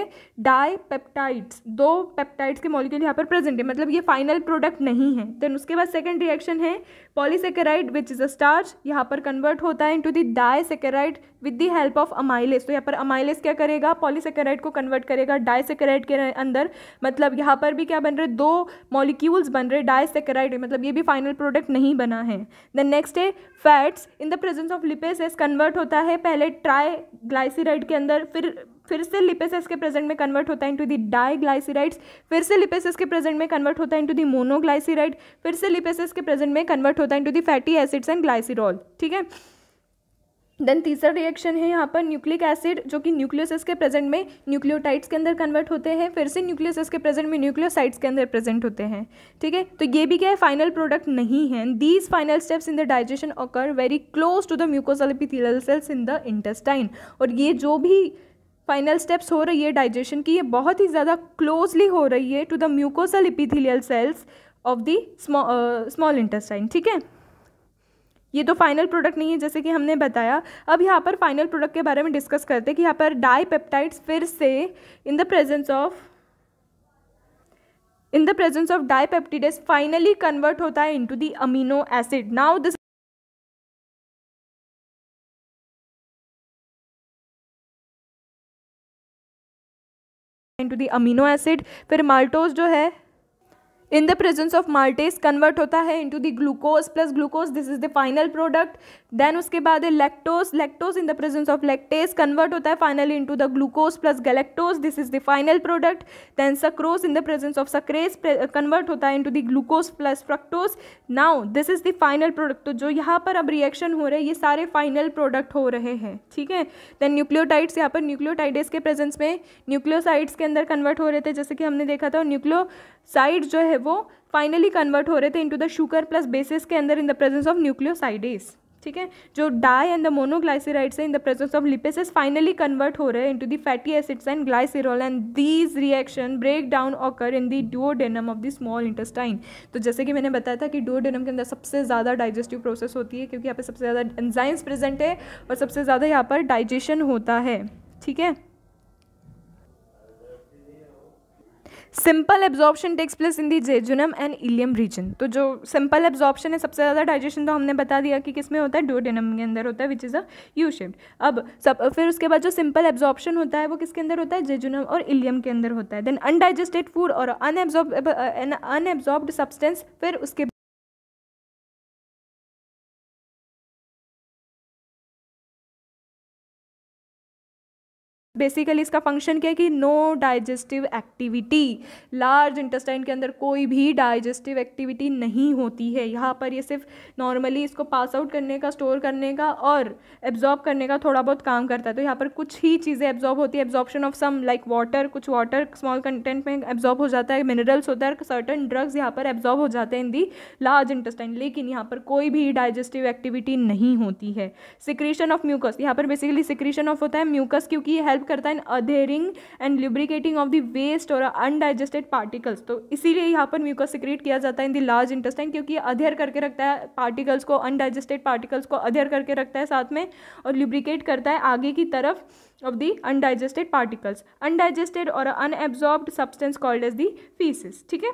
डाई पेप्टाइड्स दो पेप्टाइड्स के मॉलिक्यूल यहाँ पर प्रेजेंट है मतलब ये फाइनल प्रोडक्ट नहीं है देन उसके बाद सेकेंड रिएक्शन है polysaccharide which is a starch यहाँ पर कन्वर्ट होता है into the disaccharide with the help of amylase तो यहाँ पर अमाइलेस क्या करेगा पॉलीसेकेराइड को कन्वर्ट करेगा डायसेकेराइड के अंदर मतलब यहाँ पर भी क्या बन रहे दो मॉलिक्यूल्स बन रहे डाइसेकेराइड मतलब ये भी फाइनल प्रोडक्ट नहीं बना है देन नेक्स्ट है fats in the presence of lipases convert होता है पहले ट्राई ग्लाइसिराइड के अंदर फिर फिर से लिपेसेस के प्रेजेंट में कन्वर्ट होता है इंटू दी डाइग्लाइसिराइड्स फिर से लिपेसेस के प्रेजेंट में कन्वर्ट होता है इंटू दी मोनोग्लाइसिराइड फिर से लिपेसेस के प्रेजेंट में कन्वर्ट होता है into the fatty acids and glycerol ठीक है देन तीसरा रिएक्शन है यहाँ पर न्यूक्लिक एसिड जो कि न्यूक्लियोसिस के प्रेजेंट में न्यूक्लियोटाइड्स के अंदर कन्वर्ट होते हैं फिर से न्यूक्लियोसिस के प्रेजेंट में न्यूक्लियोसाइड्स के अंदर प्रेजेंट होते हैं ठीक है तो ये भी क्या है फाइनल प्रोडक्ट नहीं है these final steps in the digestion occur very close to the mucosal epithelial cells in the intestine और ये जो भी फाइनल स्टेप्स हो रही है डाइजेशन की ये बहुत ही ज़्यादा क्लोजली हो रही है to the mucosal epithelial cells of the small intestine ठीक है ये तो फाइनल प्रोडक्ट नहीं है जैसे कि हमने बताया अब यहाँ पर फाइनल प्रोडक्ट के बारे में डिस्कस करते हैं कि यहाँ पर डाई पेप्टाइड्स फिर से in the presence of in the presence of dipeptides finally convert होता है into the amino acid now this into the amino acid फिर माल्टोज जो है in the presence of maltase convert होता है into the glucose plus glucose this is the final product then उसके बाद lactose lactose in the presence of lactase convert होता है finally into the glucose plus galactose this is the final product then sucrose in the presence of sucrase convert होता है into the glucose plus fructose now this is the final product तो जो यहाँ पर अब reaction हो रहे हैं ये सारे फाइनल प्रोडक्ट हो रहे हैं ठीक है देन न्यूक्लियोटाइड्स यहाँ पर न्यूक्लियोटाइडेस के प्रेजेंस में न्यूक्लियोसाइड्स के अंदर कन्वर्ट हो रहे थे जैसे कि हमने देखा था न्यूक्लियोसाइड जो है वो फाइनली कन्वर्ट हो रहे थे into the sugar plus bases के अंदर in the presence of nucleosidase ठीक है जो डाई एंड द मोनोग्लाइसिराइड्स है in the presence of lipases finally convert हो रहे हैं into the fatty acids and glycerol and these reaction break down occur in the duodenum of the small intestine तो जैसे कि मैंने बताया था कि डुओडेनम के अंदर सबसे ज़्यादा डाइजेस्टिव प्रोसेस होती है क्योंकि यहाँ पर सबसे ज़्यादा एंजाइम्स प्रेजेंट है और सबसे ज़्यादा यहाँ पर डाइजेशन होता है ठीक है simple absorption takes place in the jejunum and ileum region तो जो सिंपल एब्जॉर्प्शन है सबसे ज़्यादा डाइजेशन तो हमने बता दिया कि किस में होता है डोडेनम के अंदर होता है which is a U shaped अब सब फिर उसके बाद जो सिंपल एब्जॉर्प्शन होता है वो किसके अंदर होता है जेजुनम और इलियम के अंदर होता है देन अनडाइजेस्टेड फूड और अनएब्जॉर्ब अनएब्जॉर्ब्ड सब्सटेंस फिर उसके बेसिकली इसका फंक्शन क्या है कि no digestive activity large intestine के अंदर कोई भी डाइजेस्टिव एक्टिविटी नहीं होती है यहाँ पर ये सिर्फ नॉर्मली इसको पास आउट करने का स्टोर करने का और एब्जॉर्ब करने का थोड़ा बहुत काम करता है तो यहाँ पर कुछ ही चीज़ें एब्जॉर्ब होती है absorption of some like water कुछ वाटर स्मॉल कंटेंट में एब्जॉर्ब हो जाता है मिनरल्स होता है सर्टन ड्रग्स यहाँ पर एब्जॉर्ब हो जाते हैं इन दी लार्ज इंटेस्टाइन लेकिन यहाँ पर कोई भी डाइजेस्टिव एक्टिविटी नहीं होती है सिक्रीशन ऑफ म्यूकस यहाँ पर बेसिकली सिक्रीशन ऑफ होता है म्यूकस क्योंकि ये हेल्प करता है in adhering and lubricating of the waste और अनडाइजेस्टेड पार्टिकल्स तो इसीलिए यहाँ पर म्यूकस सिक्रेट किया जाता है इन द लार्ज इंटेस्टाइन क्योंकि अधेर करके रखता है पार्टिकल्स को अनडाइजेस्टेड पार्टिकल्स को अधेर करके रखता है साथ में और लिब्रिकेट करता है आगे की तरफ of the undigested particles undigested और unabsorb substance called as the faeces ठीक है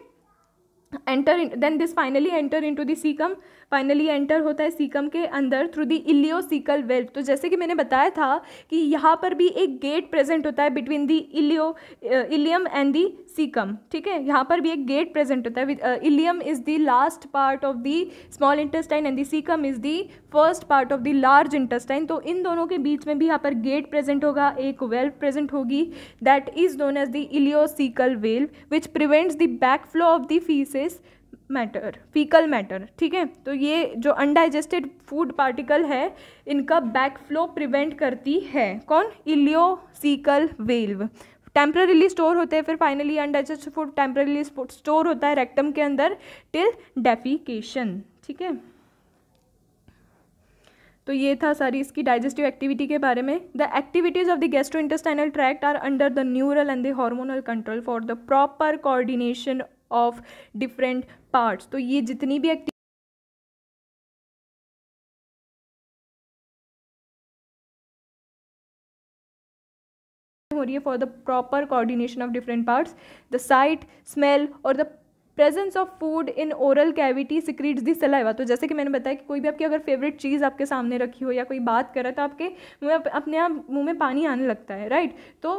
enter then this finally enter into to caecum finally enter होता है सीकम के अंदर थ्रू द सीकल वेल्व तो जैसे कि मैंने बताया था कि यहाँ पर भी एक गेट प्रेजेंट होता है between the ileo ileum and the caecum ठीक है यहाँ पर भी एक गेट प्रेजेंट होता है ileum is the last part of the small intestine and the caecum is the first part of the large intestine तो इन दोनों के बीच में भी यहाँ पर गेट प्रेजेंट होगा एक वेल्व प्रेजेंट होगी that is known as the ileocaecal valve which prevents the back flow of the faeces matter faecal matter ठीक है तो ये जो अनडाइजेस्टेड फूड पार्टिकल है इनका बैक फ्लो प्रिवेंट करती है कौन इलियोसिकल वेल्व टेम्पररीली स्टोर होते हैं फिर finally undigest food temporarily store होता है रेक्टम के अंदर टिल डेफिकेशन ठीक है तो ये था सारी इसकी डाइजेस्टिव एक्टिविटी के बारे में the activities of the gastrointestinal tract are under the neural and the hormonal control for the proper coordination of different parts तो ये जितनी भी एक्टिविटी हो रही है for the proper coordination of different parts the sight smell और the presence of food in oral cavity secretes the saliva तो जैसे कि मैंने बताया कि कोई भी आपकी अगर फेवरेट चीज़ आपके सामने रखी हो या कोई बात करा तो आपके मुँह अपने आप मुँह में पानी आने लगता है राइट तो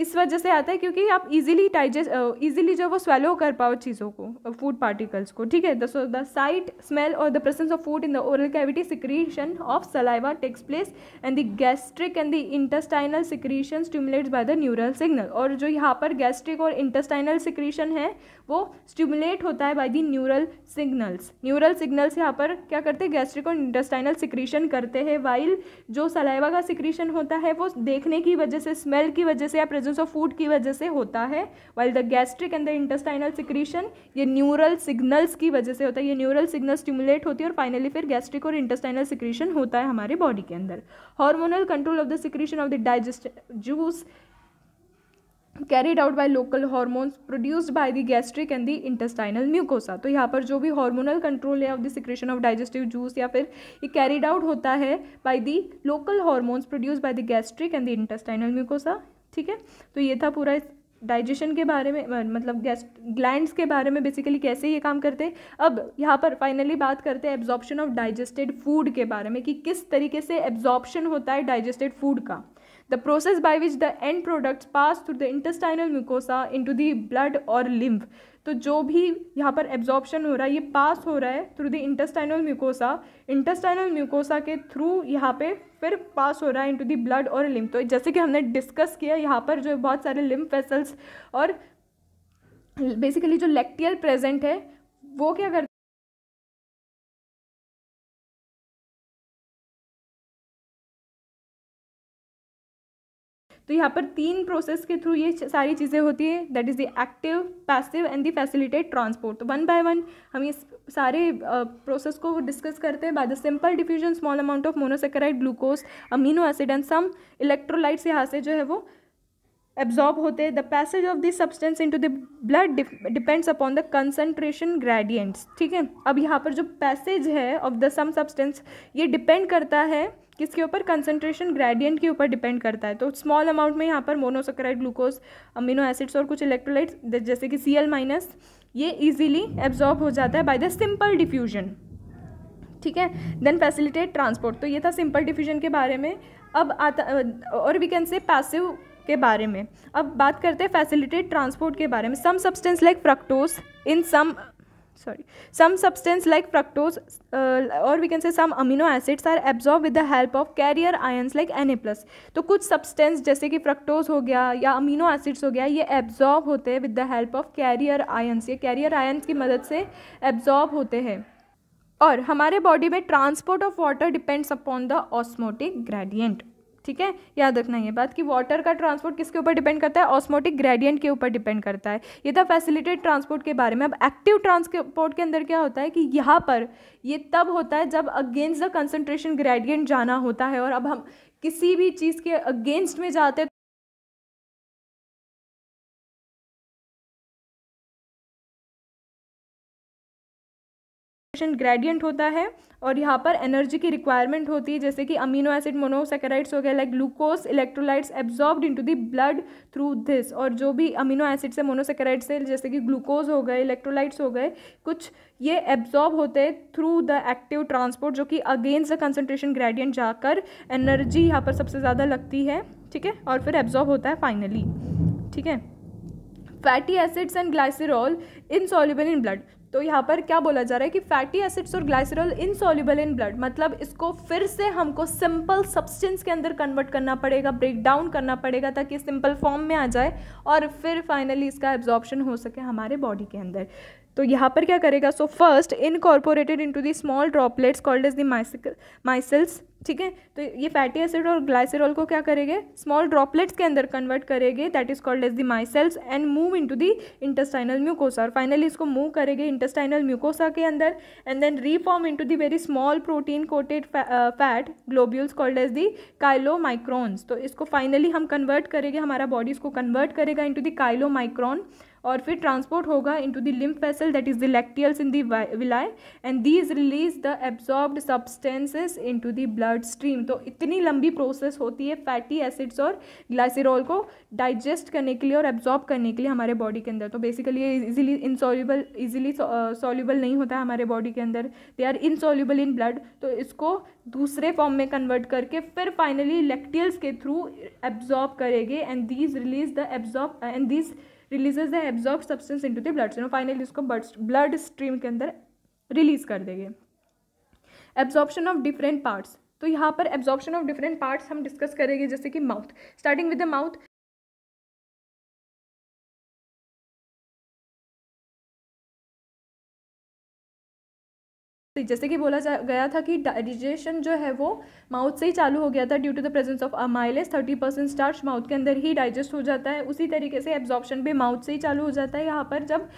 इस वजह से आता है क्योंकि आप इजीली डाइजेस्ट इजीली जो वो स्वेलो कर पाओ चीज़ों को फूड पार्टिकल्स को ठीक है the so the sight smell और the presence of food in the oral cavity secretion of saliva takes place and the gastric and the intestinal secretion stimulates by the neural signal और जो यहाँ पर gastric और intestinal secretion है वो stimulate होता है by the neural signals neural signals यहाँ पर क्या करते हैं गैस्ट्रिक और इंटेस्टाइनल सिक्रीशन करते हैं वाइल जो सलाइवा का सिक्रीशन होता है वो देखने की वजह से स्मेल की वजह से या प्रेजेंस ऑफ फूड की वजह से होता है while the gastric and the intestinal secretion ये न्यूरल सिग्नल्स की वजह से होता है ये न्यूरल सिग्नल स्टिमुलेट होती है और फाइनली फिर गैस्ट्रिक और इंटेस्टाइनल सिक्रीशन होता है हमारे बॉडी के अंदर hormonal control of the secretion of the digest juice carried out by local hormones produced by the gastric and the intestinal mucosa तो यहाँ पर जो भी हॉर्मोनल कंट्रोल है of the secretion of digestive juice या फिर ये कैरिड आउट होता है by the local hormones produced by the gastric and the intestinal mucosa ठीक है तो ये था पूरा इस डाइजेशन के बारे में मतलब गैस्ट ग्लैंड्स के बारे में बेसिकली कैसे ये काम करते हैं अब यहाँ पर फाइनली बात करते हैं एब्जॉर्प्शन ऑफ डाइजेस्टेड फूड के बारे में कि किस तरीके से एब्जॉर्प्शन होता है डाइजेस्टेड फूड का the process by which the end products pass through the intestinal mucosa into the blood or lymph तो जो भी यहाँ पर एब्जॉर्प्शन हो रहा है ये पास हो रहा है through the intestinal mucosa intestinal mucosa के थ्रू यहाँ पे फिर पास हो रहा है इनटू द ब्लड और लिम्फ तो जैसे कि हमने डिस्कस किया यहाँ पर जो बहुत सारे लिम्फ वेसल्स और बेसिकली जो लेक्टियल प्रेजेंट है वो क्या करते तो यहाँ पर तीन प्रोसेस के थ्रू ये सारी चीज़ें होती है that is the active passive and the facilitated transport तो वन बाय वन हम इस सारे प्रोसेस को डिस्कस करते हैं by the simple diffusion small amount of monosaccharide glucose amino acid and some electrolytes यहाँ से जो है वो एब्जॉर्ब होते हैं the passage of this substance into the blood depends upon the concentration gradients ठीक है अब यहाँ पर जो पैसेज है ऑफ द सम सब्सटेंस ये डिपेंड करता है किसके ऊपर कंसनट्रेशन ग्रेडियंट के ऊपर डिपेंड करता है तो स्मॉल अमाउंट में यहाँ पर मोनोसक्राइड ग्लूकोज अमीनो एसिड्स और कुछ इलेक्ट्रोलाइट्स जैसे कि सी एल माइनस ये इजीली एब्जॉर्ब हो जाता है बाय द सिंपल डिफ्यूजन ठीक है देन फैसिलिटेट ट्रांसपोर्ट तो ये था सिंपल डिफ्यूजन के बारे में अब आता और वी कैन से पैसिव के बारे में अब बात करते हैं फैसिलिटेट ट्रांसपोर्ट के बारे में some substance like fructose in some sorry some substance like fructose uh, or we can say some amino acids are absorbed with the help of carrier ions like Na+ तो कुछ substance जैसे कि fructose हो गया या amino acids हो गया ये absorb होते हैं with the help of carrier ions ये carrier ions की मदद से absorb होते हैं और हमारे बॉडी में transport of water depends upon the osmotic gradient ठीक है याद रखना ये बात कि वाटर का ट्रांसपोर्ट किसके ऊपर डिपेंड करता है ऑस्मोटिक ग्रेडियंट के ऊपर डिपेंड करता है ये था फैसिलिटेड ट्रांसपोर्ट के बारे में अब एक्टिव ट्रांसपोर्ट के अंदर क्या होता है कि यहाँ पर ये तब होता है जब अगेंस्ट द कंसनट्रेशन ग्रेडियंट जाना होता है और अब हम किसी भी चीज़ के अगेंस्ट में जाते हैं परसेंट ग्रेडियंट होता है और यहाँ पर एनर्जी की रिक्वायरमेंट होती है जैसे कि अमीनो एसिड मोनोसेकेराइड्स हो गए like glucose electrolytes absorbed into the blood through this और जो भी अमीनो एसिड्स है मोनोसेकेराइड्स से जैसे कि ग्लूकोज हो गए इलेक्ट्रोलाइट्स हो गए कुछ ये एब्जॉर्ब होते हैं थ्रू द एक्टिव ट्रांसपोर्ट जो कि अगेंस्ट द कंसनट्रेशन ग्रेडियंट जाकर एनर्जी यहाँ पर सबसे ज़्यादा लगती है ठीक है और फिर एब्जॉर्ब होता है फाइनली ठीक है fatty acids and glycerol insoluble in blood तो यहाँ पर क्या बोला जा रहा है कि फैटी एसिड्स और ग्लाइसरॉल इनसॉल्यूबल इन ब्लड मतलब इसको फिर से हमको सिंपल सब्सटेंस के अंदर कन्वर्ट करना पड़ेगा ब्रेक डाउन करना पड़ेगा ताकि सिंपल फॉर्म में आ जाए और फिर फाइनली इसका एब्जॉर्प्शन हो सके हमारे बॉडी के अंदर तो यहाँ पर क्या करेगा so first incorporated into the small droplets called as the micelle micelles ठीक है तो ये फैटी एसिड और ग्लाइसरॉल को क्या करेंगे स्मॉल ड्रॉपलेट्स के अंदर कन्वर्ट करेंगे that is called as the micelles and move into the intestinal mucosa और फाइनली इसको मूव करेंगे इंटेस्टाइनल म्यूकोसा के अंदर and then reform into the very small protein coated fat globules called as the microns तो इसको finally हम convert करेंगे हमारा बॉडी इसको कन्वर्ट करेगा इंटू द माइक्रॉन और फिर ट्रांसपोर्ट होगा into the lymph vessel that is the lacteals in the villi and these release the absorbed substances into the blood stream तो इतनी लंबी प्रोसेस होती है फैटी एसिड्स और ग्लासिरोल को डाइजेस्ट करने के लिए और एब्जॉर्ब करने के लिए हमारे बॉडी के अंदर तो बेसिकली ये इजिली इनसॉल्यूबल इजिली सॉल्यूबल नहीं होता है हमारे बॉडी के अंदर they are insoluble in blood तो इसको दूसरे फॉर्म में कन्वर्ट करके फिर फाइनली लेक्टियल्स के थ्रू एब्जॉर्ब करेंगे and these release the absorb and these releases the absorb substance to the blood stream finally इसको ब्लड स्ट्रीम के अंदर रिलीज कर देंगे एब्जॉर्प्शन ऑफ डिफरेंट पार्ट्स तो यहाँ पर एब्जॉर्प्शन ऑफ डिफरेंट पार्ट्स हम डिस्कस करेंगे जैसे कि mouth starting with the mouth तो जैसे कि बोला जा गया था कि डाइजेशन जो है वो माउथ से ही चालू हो गया था due to the presence of amylase thirty percent starch mouth के अंदर ही डाइजेस्ट हो जाता है उसी तरीके से एब्जॉर्प्शन भी माउथ से ही चालू हो जाता है यहाँ पर जब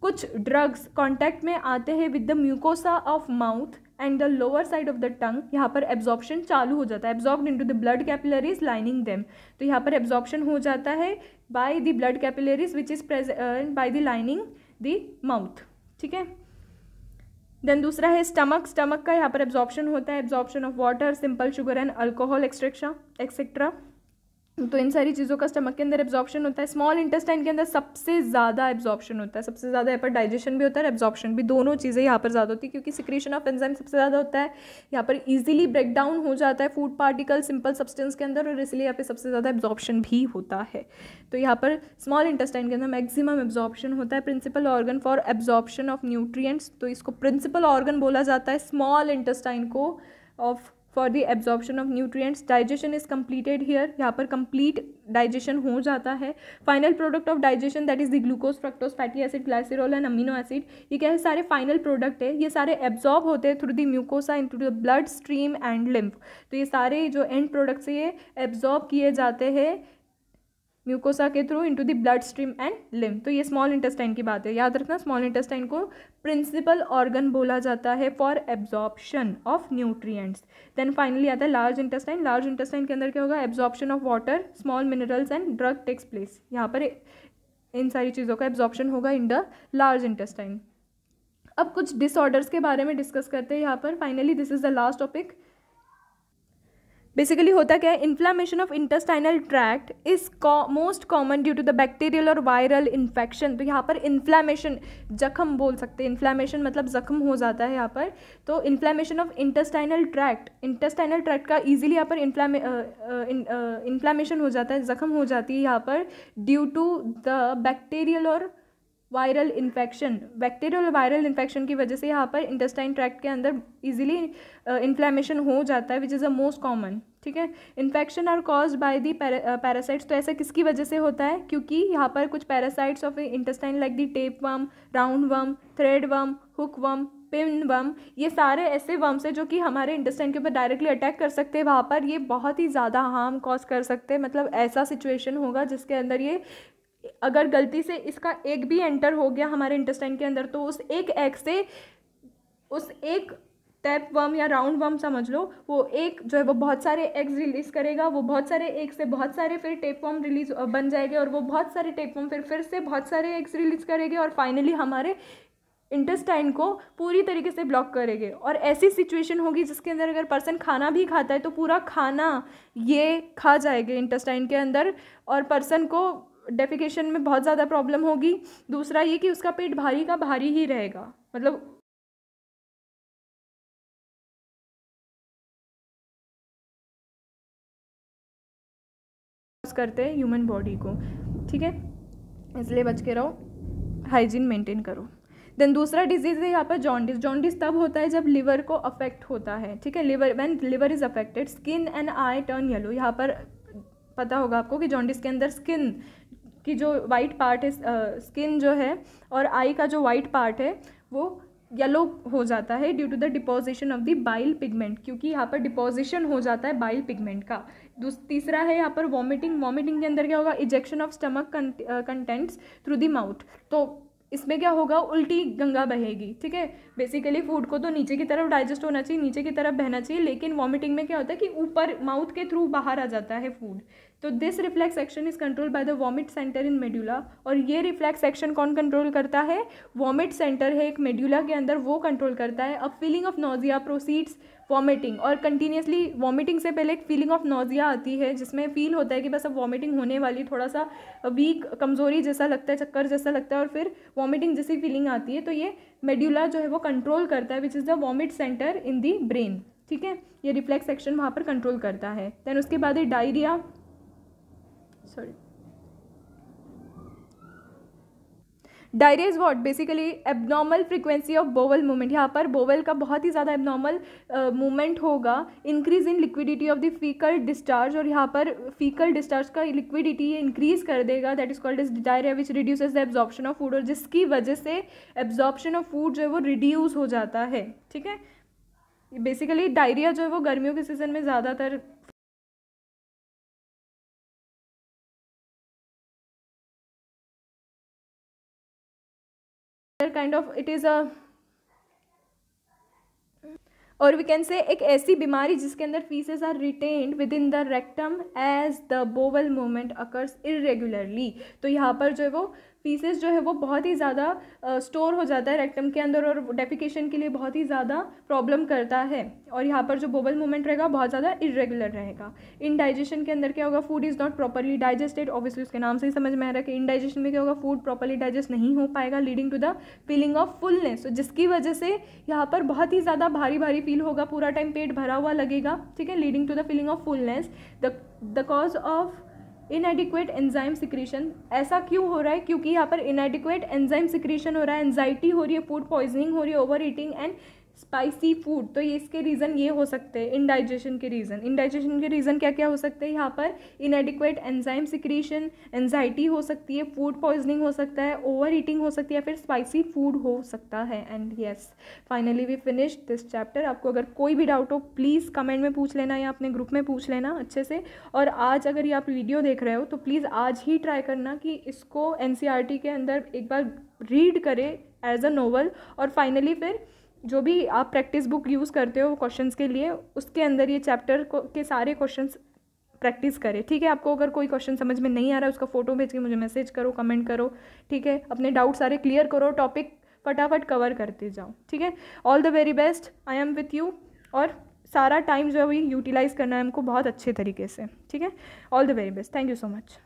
कुछ ड्रग्स कॉन्टैक्ट में आते हैं with the mucosa of mouth and the lower side of the tongue यहाँ पर एब्जॉर्प्शन चालू हो जाता है absorb into the blood capillaries lining them तो यहाँ पर एब्जॉर्प्शन हो जाता है by the blood capillaries which is present by the lining the mouth ठीक है देन दूसरा है स्टमक स्टमक का यहाँ पर एब्जॉर्प्शन होता है absorption of water simple sugar and alcohol etcetera etcetera तो इन सारी चीज़ों का स्टमक के अंदर एब्जॉर्प्शन होता है स्मॉल इंटेस्टाइन के अंदर सबसे ज़्यादा एब्जॉर्प्शन होता है सबसे ज़्यादा यहाँ पर डाइजेशन भी होता है और एब्जॉर्प्शन भी दोनों चीज़ें यहाँ पर ज़्यादा होती है क्योंकि सिक्रेशन ऑफ एंजाइम सबसे ज़्यादा होता है यहाँ पर ईजिली ब्रेक डाउन हो जाता है फूड पार्टिकल सिंपल सब्सटेंस के अंदर और इसलिए यहाँ पर सबसे ज़्यादा एब्जॉर्प्शन भी होता है तो यहाँ पर स्मॉल इंटेस्टाइन के अंदर मैक्सिमम एब्जॉर्प्शन होता है principal organ for absorption of nutrients तो इसको प्रिंसिपल ऑर्गन बोला जाता है स्मॉल इंटेस्टाइन को of for the absorption of nutrients digestion is completed here यहाँ पर कंप्लीट डाइजेशन हो जाता है final product of digestion that is the glucose fructose fatty acid glycerol and amino acid ये क्या है सारे फाइनल प्रोडक्ट है ये सारे एब्जॉर्ब होते हैं through the mucosa in through the blood stream and lymph तो ये सारे जो एंड प्रोडक्ट्स ये एब्जॉर्ब किए जाते हैं म्यूकोसा के through into the blood stream and lymph तो ये स्मॉल इंटेस्टाइन की बात है याद रखना स्मॉल इंटेस्टाइन को प्रिंसिपल ऑर्गन बोला जाता है for absorption of nutrients then finally आता है लार्ज इंटेस्टाइन लार्ज इंटेस्टाइन के अंदर क्या होगा absorption of water small minerals and drug takes place यहाँ पर इन सारी चीज़ों का एब्जॉर्प्शन होगा इन द लार्ज इंटेस्टाइन अब कुछ डिसऑर्डर्स के बारे में डिस्कस करते हैं यहाँ पर finally this is the last topic basically होता क्या है inflammation of intestinal tract is most common due to the bacterial और वायरल इन्फेक्शन तो यहाँ पर इन्फ्लामेशन जख्म बोल सकते हैं इन्फ्लामेशन मतलब जख्म हो जाता है यहाँ पर तो inflammation of intestinal tract intestinal tract का ईजिली यहाँ पर इन्फ्लामे इन्फ्लामेशन हो जाता है जख्म हो जाती है यहाँ पर ड्यू टू द बैक्टीरियल और viral infection bacterial viral infection की वजह से यहाँ पर इंटेस्टाइन ट्रैक्ट के अंदर इजीली इन्फ्लेमेशन uh, हो जाता है which is a most common ठीक है infection are cause by the parasites तो ऐसा किसकी वजह से होता है क्योंकि यहाँ पर कुछ parasites of intestine like the tape worm round worm thread worm hook worm pin worm ये सारे ऐसे वम्स हैं जो कि हमारे इंटेस्टाइन के ऊपर डायरेक्टली अटैक कर सकते हैं वहाँ पर ये बहुत ही ज़्यादा हार्म कॉज कर सकते हैं मतलब ऐसा सिचुएशन होगा जिसके अंदर ये अगर गलती से इसका एक भी एंटर हो गया हमारे इंटेस्टाइन के अंदर तो उस एक एग से उस एक टैप वर्म या राउंड वर्म समझ लो वो एक जो है वो बहुत सारे एग्स रिलीज़ करेगा वो बहुत सारे एग से बहुत सारे फिर टेप वर्म रिलीज बन जाएंगे और वो बहुत सारे टेप वर्म फिर फिर से बहुत सारे एग्स रिलीज़ करेंगे और फाइनली हमारे इंटेस्टाइन को पूरी तरीके से ब्लॉक करेंगे और ऐसी सिचुएशन होगी जिसके अंदर अगर पर्सन खाना भी खाता है तो पूरा खाना ये खा जाएगा इंटेस्टाइन के अंदर और पर्सन को डेफिकेशन में बहुत ज़्यादा प्रॉब्लम होगी दूसरा ये कि उसका पेट भारी का भारी ही रहेगा मतलब करते हैं ह्यूमन बॉडी को ठीक है इसलिए बच के रहो हाइजीन मेंटेन करो देन दूसरा डिजीज़ है यहाँ पर जॉन्डिस जॉन्डिस तब होता है जब लिवर को अफेक्ट होता है ठीक है liver when liver is affected skin and eye turn yellow यहाँ पर पता होगा आपको कि जॉन्डिस के अंदर स्किन की जो वाइट पार्ट है स्किन जो है और आई का जो वाइट पार्ट है वो येलो हो जाता है due to the deposition of the bile pigment क्योंकि यहाँ पर डिपोजिशन हो जाता है बाइल पिगमेंट का तीसरा है यहाँ पर वॉमिटिंग वॉमिटिंग के अंदर क्या होगा ejection of stomach contents through the mouth तो इसमें क्या होगा उल्टी गंगा बहेगी ठीक है बेसिकली फूड को तो नीचे की तरफ डाइजेस्ट होना चाहिए नीचे की तरफ बहना चाहिए लेकिन वॉमिटिंग में क्या होता है कि ऊपर माउथ के थ्रू बाहर आ जाता है फूड तो this reflex action is control by the vomit centre in medulla और ये रिफ्लेक्स एक्शन कौन कंट्रोल करता है वॉमिट सेंटर है एक मेड्यूला के अंदर वो कंट्रोल करता है अब feeling of nausea proceeds vomiting और कंटिन्यूसली वॉमिटिंग से पहले एक फीलिंग ऑफ नोजिया आती है जिसमें फील होता है कि बस अब वॉमिटिंग होने वाली थोड़ा सा वीक कमज़ोरी जैसा लगता है चक्कर जैसा लगता है और फिर वॉमिटिंग जैसी फीलिंग आती है तो ये मेड्यूला जो है वो कंट्रोल करता है which is the vomit centre in the brain ठीक है ये रिफ्लेक्स सेक्शन वहाँ पर कंट्रोल करता है देन उसके बाद ये diarrhoea sorry diarrhoea is what basically abnormal frequency of bowel movement यहाँ पर बोवल का बहुत ही ज़्यादा एबनॉर्मल मूवमेंट होगा increase in liquidity of the faecal discharge और यहाँ पर फीकल डिस्चार्ज का लिक्विडिटी इंक्रीज कर देगा that is called is diarrhoea which reduce the absorption of food और जिसकी वजह से एब्जॉर्प्शन ऑफ फूड जो है वो रिड्यूस हो जाता है ठीक है बेसिकली डायरिया जो है वो गर्मियों के सीज़न में ज़्यादातर kind of it is a और वी कैन से एक ऐसी बीमारी जिसके अंदर faeces are retained within the rectum as the bowel moment occurs irregularly तो यहाँ पर जो है वो पीसेस जो है वो बहुत ही ज़्यादा स्टोर हो जाता है रेक्टम के अंदर और डेफिकेशन के लिए बहुत ही ज़्यादा प्रॉब्लम करता है और यहाँ पर जो बोबल मूवमेंट रहेगा बहुत ज़्यादा इरेगुलर रहेगा इन डाइजेशन के अंदर क्या होगा food is not properly digested obviously उसके नाम से ही समझ में आ रहा है कि इन डाइजेशन में क्या होगा फूड प्रॉपरली डाइजेस्ट नहीं हो पाएगा leading to the feeling of fullness जिसकी वजह से यहाँ पर बहुत ही ज़्यादा भारी भारी फील होगा पूरा टाइम पेट भरा हुआ लगेगा ठीक है leading to the feeling of fullness the the cause of inadequate enzyme secretion ऐसा क्यों हो रहा है क्योंकि यहाँ पर इनएडिक्वेट एंजाइम सिक्रीशन हो रहा है एनजाइटी हो रही है फूड पॉइजनिंग हो रही है over eating and spicy food तो ये इसके रीज़न ये हो सकते हैं इनडाइजेशन के रीज़न इनडाइजेशन के रीज़न क्या क्या हो सकते हैं यहाँ पर इनएडिक्वेट एंजाइम सिक्रीशन एनजाइटी हो सकती है फूड पॉइजनिंग हो सकता है ओवर ईटिंग हो सकती है फिर स्पाइसी फूड हो सकता है and yes finally we finish this chapter आपको अगर कोई भी डाउट हो प्लीज़ कमेंट में पूछ लेना या अपने ग्रुप में पूछ लेना अच्छे से और आज अगर ये आप वीडियो देख रहे हो तो प्लीज़ आज ही ट्राई करना कि इसको एन e के अंदर एक बार रीड करें एज अ नोवल और फाइनली फिर जो भी आप प्रैक्टिस बुक यूज़ करते हो क्वेश्चन के लिए उसके अंदर ये चैप्टर के सारे क्वेश्चन प्रैक्टिस करें ठीक है आपको अगर कोई क्वेश्चन समझ में नहीं आ रहा है उसका फ़ोटो भेज के मुझे मैसेज करो कमेंट करो ठीक है अपने डाउट सारे क्लियर करो टॉपिक फटाफट कवर करते जाओ ठीक है all the very best I am with you और सारा टाइम जो है वही यूटिलाइज़ करना है हमको बहुत अच्छे तरीके से ठीक है all the very best thank you so much